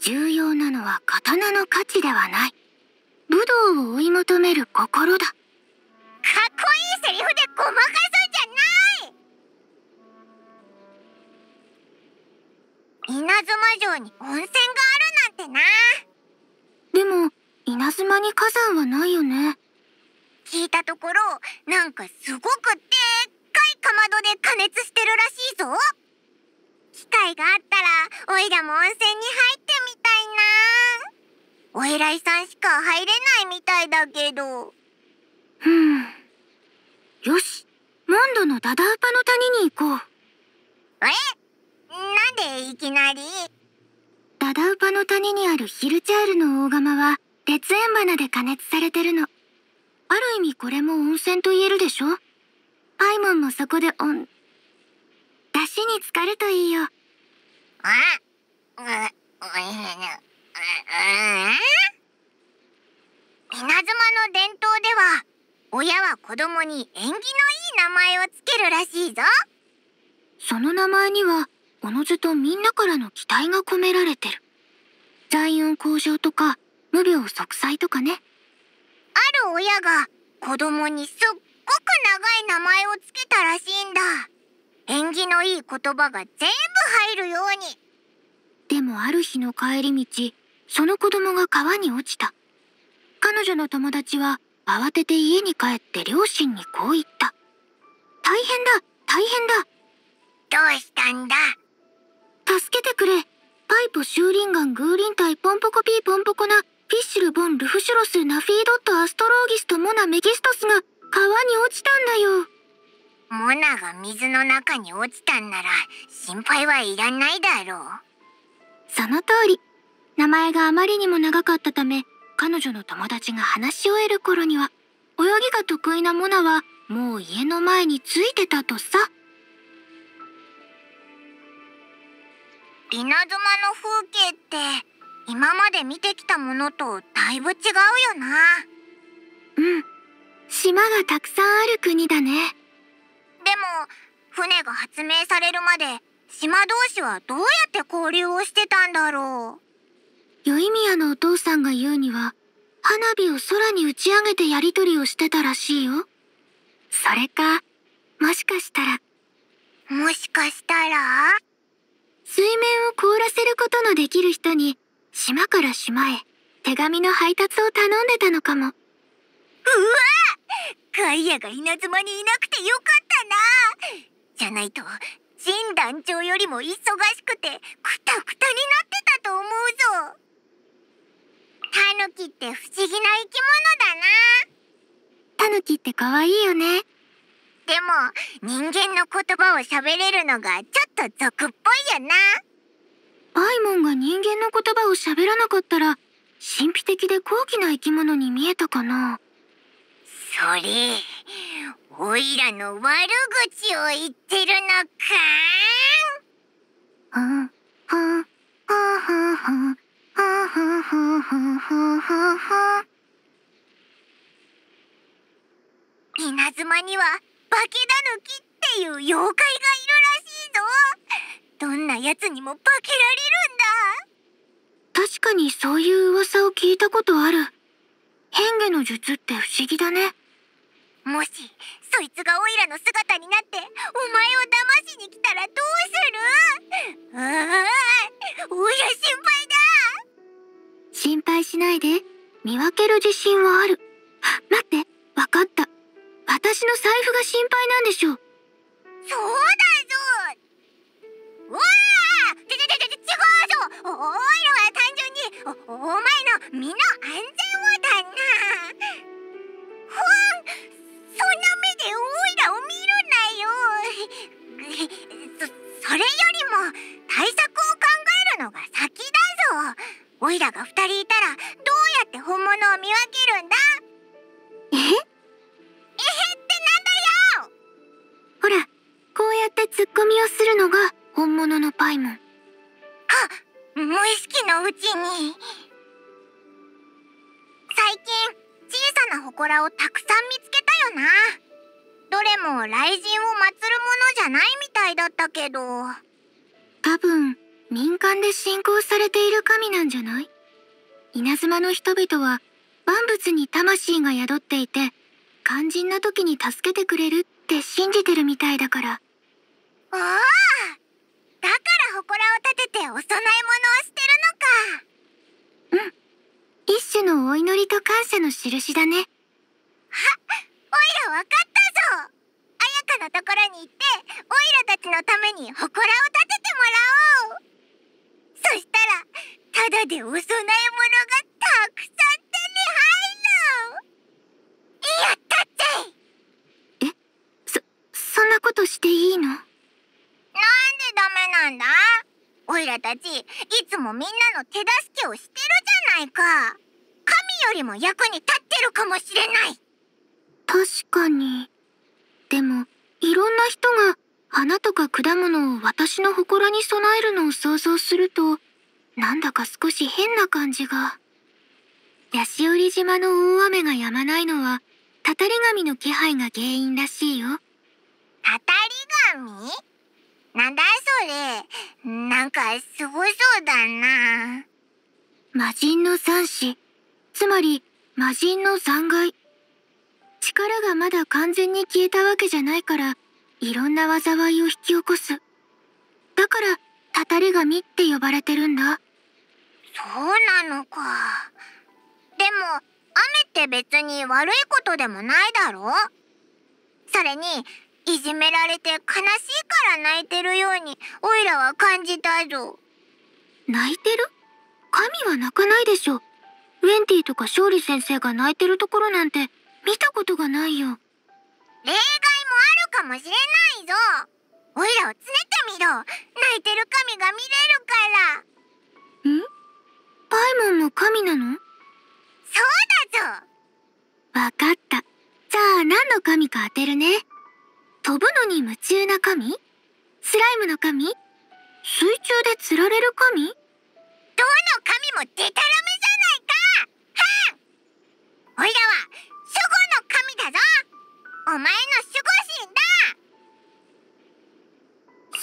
重要なのは刀の価値ではない。武道を追い求める心だ。かっこいいセリフでごまかすんじゃない稲妻城に温泉があるなんてな。でも、稲妻に火山はないよね。聞いたところ、なんかすごくでっかまどで加熱してるらしいぞ機会があったらおいらも温泉に入ってみたいなお偉いさんしか入れないみたいだけどふんよしモンドのダダウパの谷に行こうえなんでいきなりダダウパの谷にあるヒルチャールの大釜は鉄円花で加熱されてるのある意味これも温泉と言えるでしょパイモンもそこでおん、出汁に浸かるといいよ。あ稲妻の伝統では親は子供に縁起のいい名前をつけるらしいぞその名前にはおのずとみんなからの期待が込められてる財運向上とか無病息災とかねある親が子供にすっく長い名前をつけたらしいんだ縁起のいい言葉が全部入るようにでもある日の帰り道その子供が川に落ちた彼女の友達は慌てて家に帰って両親にこう言った大変だ大変だどうしたんだ助けてくれパイポ修林岩グーリンイポンポコピーポンポコなフィッシュルボンルフシュロスナフィードットアストローギスとモナメギストスが川に落ちたんだよモナが水の中に落ちたんなら心配はいらないだろうその通り名前があまりにも長かったため彼女の友達が話し終える頃には泳ぎが得意なモナはもう家の前についてたとさ稲妻の風景って今まで見てきたものとだいぶ違うよなうん島がたくさんある国だねでも船が発明されるまで島同士はどうやって交流をしてたんだろう宵宮のお父さんが言うには花火を空に打ち上げてやり取りをしてたらしいよそれかもしかしたらもしかしたら水面を凍らせることのできる人に島から島へ手紙の配達を頼んでたのかもうわガイアが稲妻にいなくてよかったなじゃないと神団長よりも忙しくてクタクタになってたと思うぞタヌキって不思議な生き物だなタヌキって可愛いよねでも人間の言葉を喋れるのがちょっと俗っぽいよなアイモンが人間の言葉を喋らなかったら神秘的で高貴な生き物に見えたかなそれオイラの悪口を言ってるのかんはははは稲妻には化けだぬきっていう妖怪がいるらしいぞどんな奴にも化けられるんだ確かにそういう噂を聞いたことある変化の術って不思議だねもしそいつがオイラの姿になってお前を騙しに来たらどうするああオイラ心配だ心配しないで見分ける自信はある待って分かった私の財布が心配なんでしょうそうだぞわあちちち違うぞオイラは単純におお前の身の安全をだなほらでオイラを見るなよそ それよりも対策を考えるのが先だぞオイラが2人いたらどうやって本物を見分けるんだ ええってなんだよほらこうやってツッコミをするのが本物のパイモンあ無意識のうちに最近小さな祠をたくさん見つけたよなどれも雷神を祀るものじゃないみたいだったけど多分民間で信仰されている神なんじゃない稲妻の人々は万物に魂が宿っていて肝心な時に助けてくれるって信じてるみたいだからあおだから祠を建ててお供え物をしてるのかうん一種のお祈りと感謝の印だねあおいら分かった綾香のところに行ってオイラたちのために祠を建ててもらおうそしたらただでお供え物がたくさん手に入るやったってえそそんなことしていいのなんでダメなんだオイラたちいつもみんなの手助けをしてるじゃないか神よりも役に立ってるかもしれない確かに。でもいろんな人が花とか果物を私の祠に備えるのを想像するとなんだか少し変な感じが八潮里島の大雨が止まないのはたたり神の気配が原因らしいよたたり神なんだそれなんかすごそうだな魔人の三子つまり魔人の残骸力がまだ完全に消えたわけじゃないから、いろんな災いを引き起こす。だから、たたり神って呼ばれてるんだ。そうなのか。でも、雨って別に悪いことでもないだろそれに、いじめられて悲しいから泣いてるように、オイラは感じたぞ。泣いてる神は泣かないでしょ。ウェンティとか勝利先生が泣いてるところなんて見たことがないよ例外もあるかもしれないぞおいらを連れてみろ泣いてる神が見れるからんパイモンも神なのそうだぞわかったじゃあ何の神か当てるね飛ぶのに夢中な神スライムの神水中で釣られる神どの神もデタラメじゃないかはんおいらは守護の神だぞお前の守護神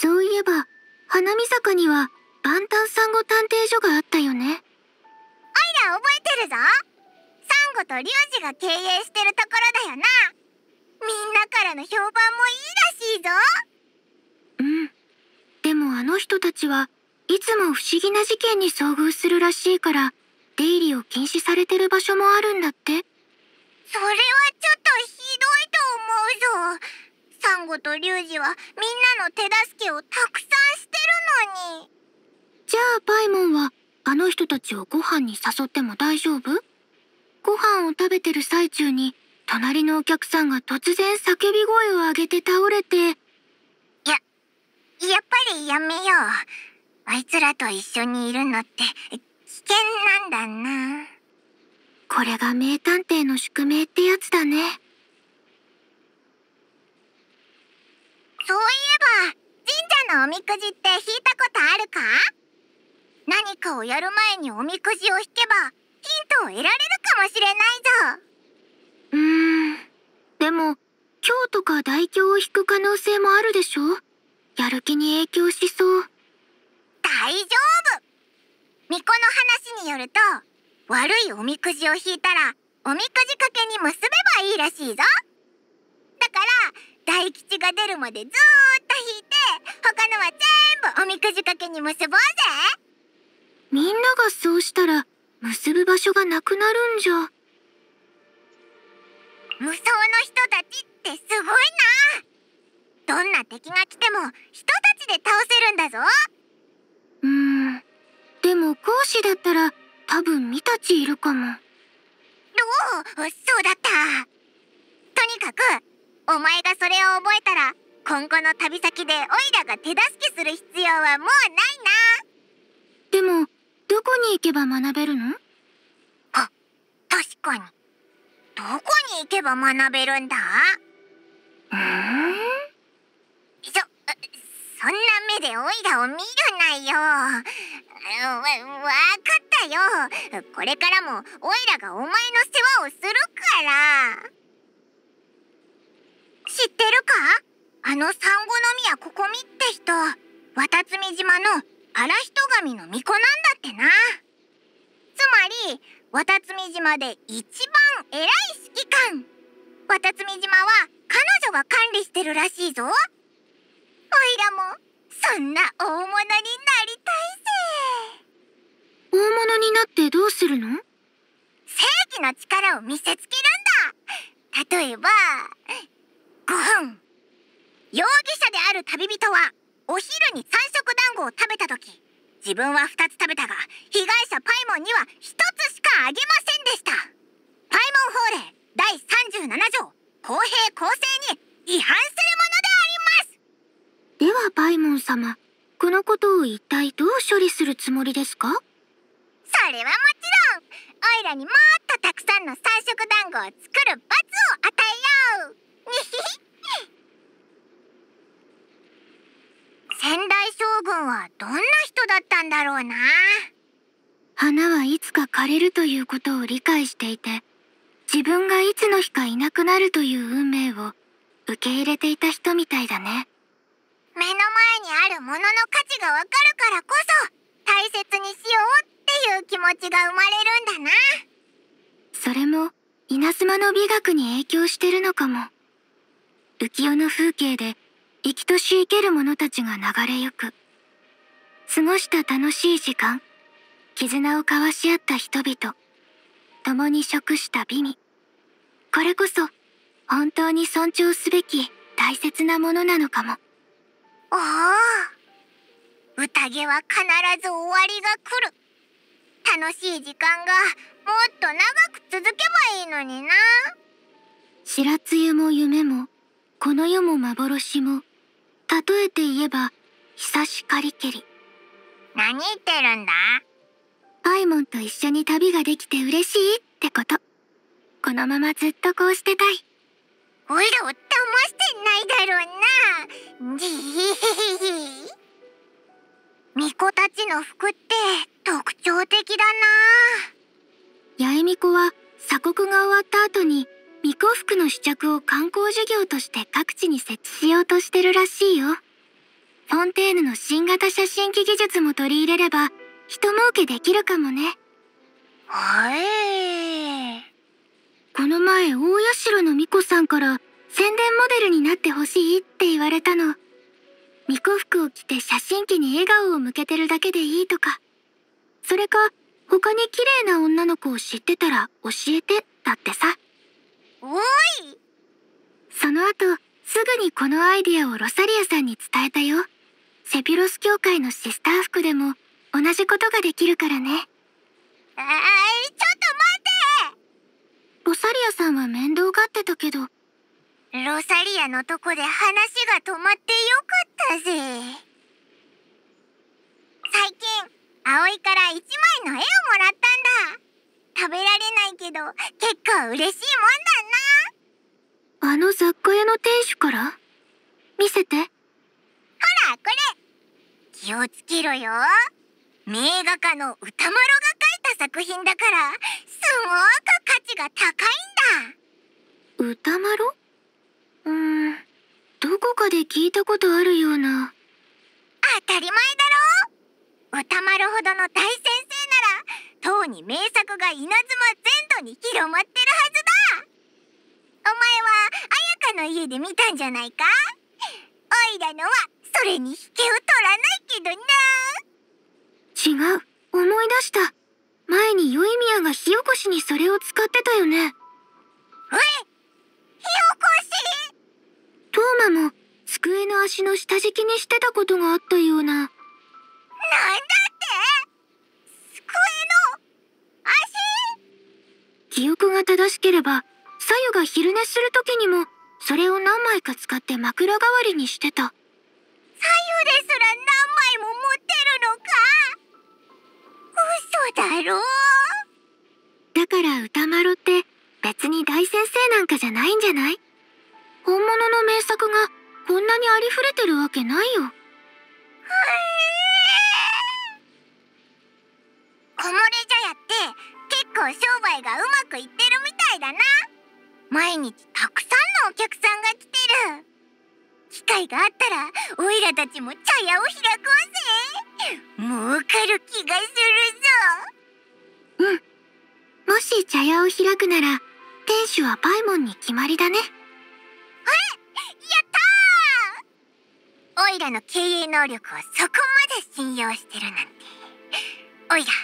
だそういえば花見坂には万端サンゴ探偵所があったよねおいら覚えてるぞサンゴとリュウジが経営してるところだよなみんなからの評判もいいらしいぞうんでもあの人たちはいつも不思議な事件に遭遇するらしいから出入りを禁止されてる場所もあるんだってそれはちょっとひどいと思うぞサンゴとリュウジはみんなの手助けをたくさんしてるのにじゃあパイモンはあの人たちをご飯に誘っても大丈夫ご飯を食べてる最中に隣のお客さんが突然叫び声を上げて倒れてややっぱりやめようあいつらと一緒にいるのって危険なんだな。これが名探偵の宿命ってやつだね。そういえば、神社のおみくじって引いたことあるか何かをやる前におみくじを引けば、ヒントを得られるかもしれないぞ。うーん。でも、今日とか大凶を引く可能性もあるでしょやる気に影響しそう。大丈夫巫女の話によると、悪いおみくじを引いたらおみくじ掛けに結べばいいらしいぞだから大吉が出るまでずっと引いて他のは全部おみくじ掛けに結ぼうぜみんながそうしたら結ぶ場所がなくなるんじゃ無双の人たちってすごいなどんな敵が来ても人たちで倒せるんだぞうんでも講師だったら多分ミタチいるかもおおそうだったとにかくお前がそれを覚えたら今後の旅先でオイラが手助けする必要はもうないなでもどこに行けば学べるのあ確かにどこに行けば学べるんだうんそそんな目でオイラを見るなよわわかったよこれからもオイラがお前の世話をするから知ってるかあの産後の宮ここみって人わたつみ島の荒人神の巫女なんだってなつまりわたつみ島で一番偉い指揮官わたつみ島は彼女が管理してるらしいぞらもそんな大物になりたいぜ大物になってどうするの正義の力を見せつけるんだ例えば5分容疑者である旅人はお昼に3食団子を食べた時自分は2つ食べたが被害者パイモンには1つしかあげませんでしたパイモン法令第37条公平公正に違反するものであるではパイモン様このことを一体どう処理するつもりですかそれはもちろんオイラにもっとたくさんの三色団子を作る罰を与えよう 先代将軍はどんな人だったんだろうな花はいつか枯れるということを理解していて自分がいつの日かいなくなるという運命を受け入れていた人みたいだね。目の前にあるものの価値がわかるからこそ大切にしようっていう気持ちが生まれるんだなそれも稲妻の美学に影響してるのかも浮世の風景で生きとし生ける者たちが流れゆく過ごした楽しい時間絆を交わし合った人々共に食した美味これこそ本当に尊重すべき大切なものなのかも。ああ宴は必ず終わりが来る楽しい時間がもっと長く続けばいいのにな白露も夢もこの世も幻も例えて言えば久しかりけり何言ってるんだパイモンと一緒に旅ができて嬉しいってことこのままずっとこうしてたいおいらを騙してないだろうなじ巫女たちの服って特徴的だな八重巫女は鎖国が終わった後に巫女服の試着を観光事業として各地に設置しようとしてるらしいよフォンテーヌの新型写真機技術も取り入れれば一儲けできるかもねはいこの前大社の巫女さんから宣伝モデルになってほしいって言われたの巫女服を着て写真機に笑顔を向けてるだけでいいとかそれか他に綺麗な女の子を知ってたら教えてだってさおいその後すぐにこのアイデアをロサリアさんに伝えたよセピロス教会のシスター服でも同じことができるからねあー、ちょっと待ってロサリアさんは面倒がってたけどロサリアのとこで話が止まってよかったぜ最近葵から1枚の絵をもらったんだ食べられないけど結構嬉しいもんだなあの雑貨屋の店主から見せてほらこれ気をつけろよ名画家の歌丸画家た作品だからすごく価値が高いんだ歌丸うんどこかで聞いたことあるような当たり前だろ歌丸ほどの大先生ならとうに名作が稲妻全土に広まってるはずだお前は綾香の家で見たんじゃないかおいらのはそれに引けを取らないけどな違う思い出した前にヨイミヤが火起こしにそれを使ってたよねえ火起こしトーマも机の足の下敷きにしてたことがあったようななんだって机の足記憶が正しければ左右が昼寝する時にもそれを何枚か使って枕代わりにしてた左右ですら何枚も持ってるのか嘘だろだから歌丸って別に大先生なんかじゃないんじゃない本物の名作がこんなにありふれてるわけないよ。こもれ茶屋って結構商売がうまくいってるみたいだな毎日たくさんのお客さんが来てる機会があったらオイラたちも茶屋を開こうぜ儲かる気がするぞうんもし茶屋を開くなら店主はパイモンに決まりだねっやたオイラの経営能力をそこまで信用してるなんてオイラ絶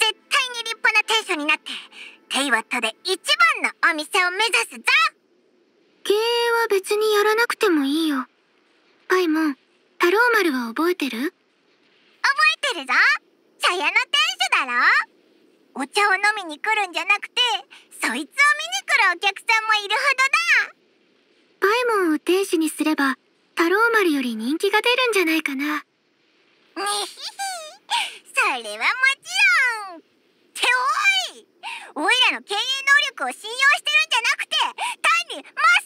対に立派な店主になってテイワットで一番のお店を目指すぞ経営は別にやらなくてもいいよ。パイモン、タロー丸は覚えてる覚えてるぞ茶屋の店主だろお茶を飲みに来るんじゃなくて、そいつを見に来るお客さんもいるほどだパイモンを店主にすれば、タロー丸より人気が出るんじゃないかな。ねひひそれはもちろんっておいおいらの経営能力を信用してるんじゃなくて単にマス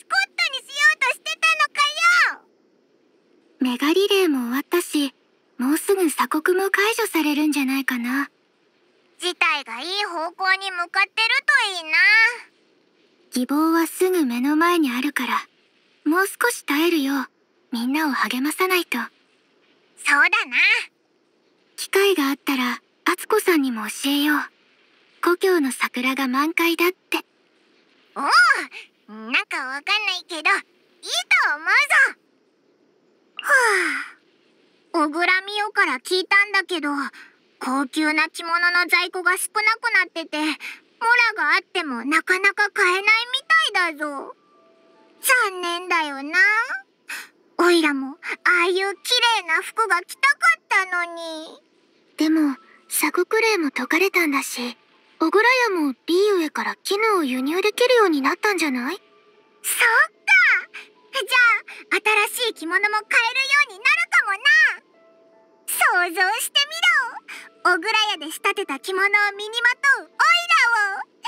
メガリレーも終わったしもうすぐ鎖国も解除されるんじゃないかな事態がいい方向に向かってるといいな希望はすぐ目の前にあるからもう少し耐えるようみんなを励まさないとそうだな機会があったら敦子さんにも教えよう故郷の桜が満開だっておおなんかわかんないけどいいと思うぞはあ小倉美代から聞いたんだけど高級な着物の在庫が少なくなっててモラがあってもなかなか買えないみたいだぞ残念だよなおいらもああいう綺麗な服が着たかったのにでも鎖国令も解かれたんだし小倉屋も B 上から絹を輸入できるようになったんじゃないそっかじゃあ新しい着物も買えるようになるかもな想像してみろ小倉屋で仕立てた着物を身にまとうオイ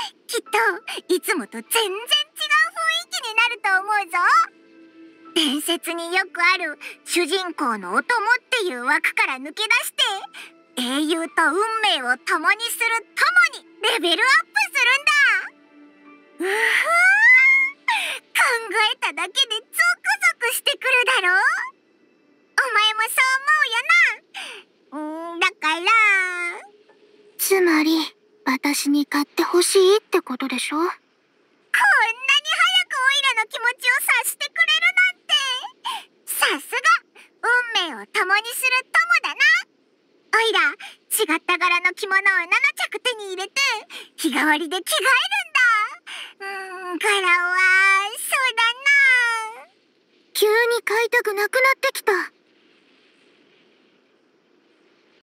ラをきっといつもと全然違う雰囲気になると思うぞ伝説によくある主人公のお供っていう枠から抜け出して英雄と運命を共にするともにレベルアップするんだうわ考えただけでゾクゾクしてくるだろう。お前もそう思うよなうんだからつまり私に買ってほしいってことでしょこんなに早くオイラの気持ちを察してくれるなんてさすが運命を共にする友だなオイラ違った柄の着物を7着手に入れて日替わりで着替えるんだうんガラはそうだな急に飼いたくなくなってきた。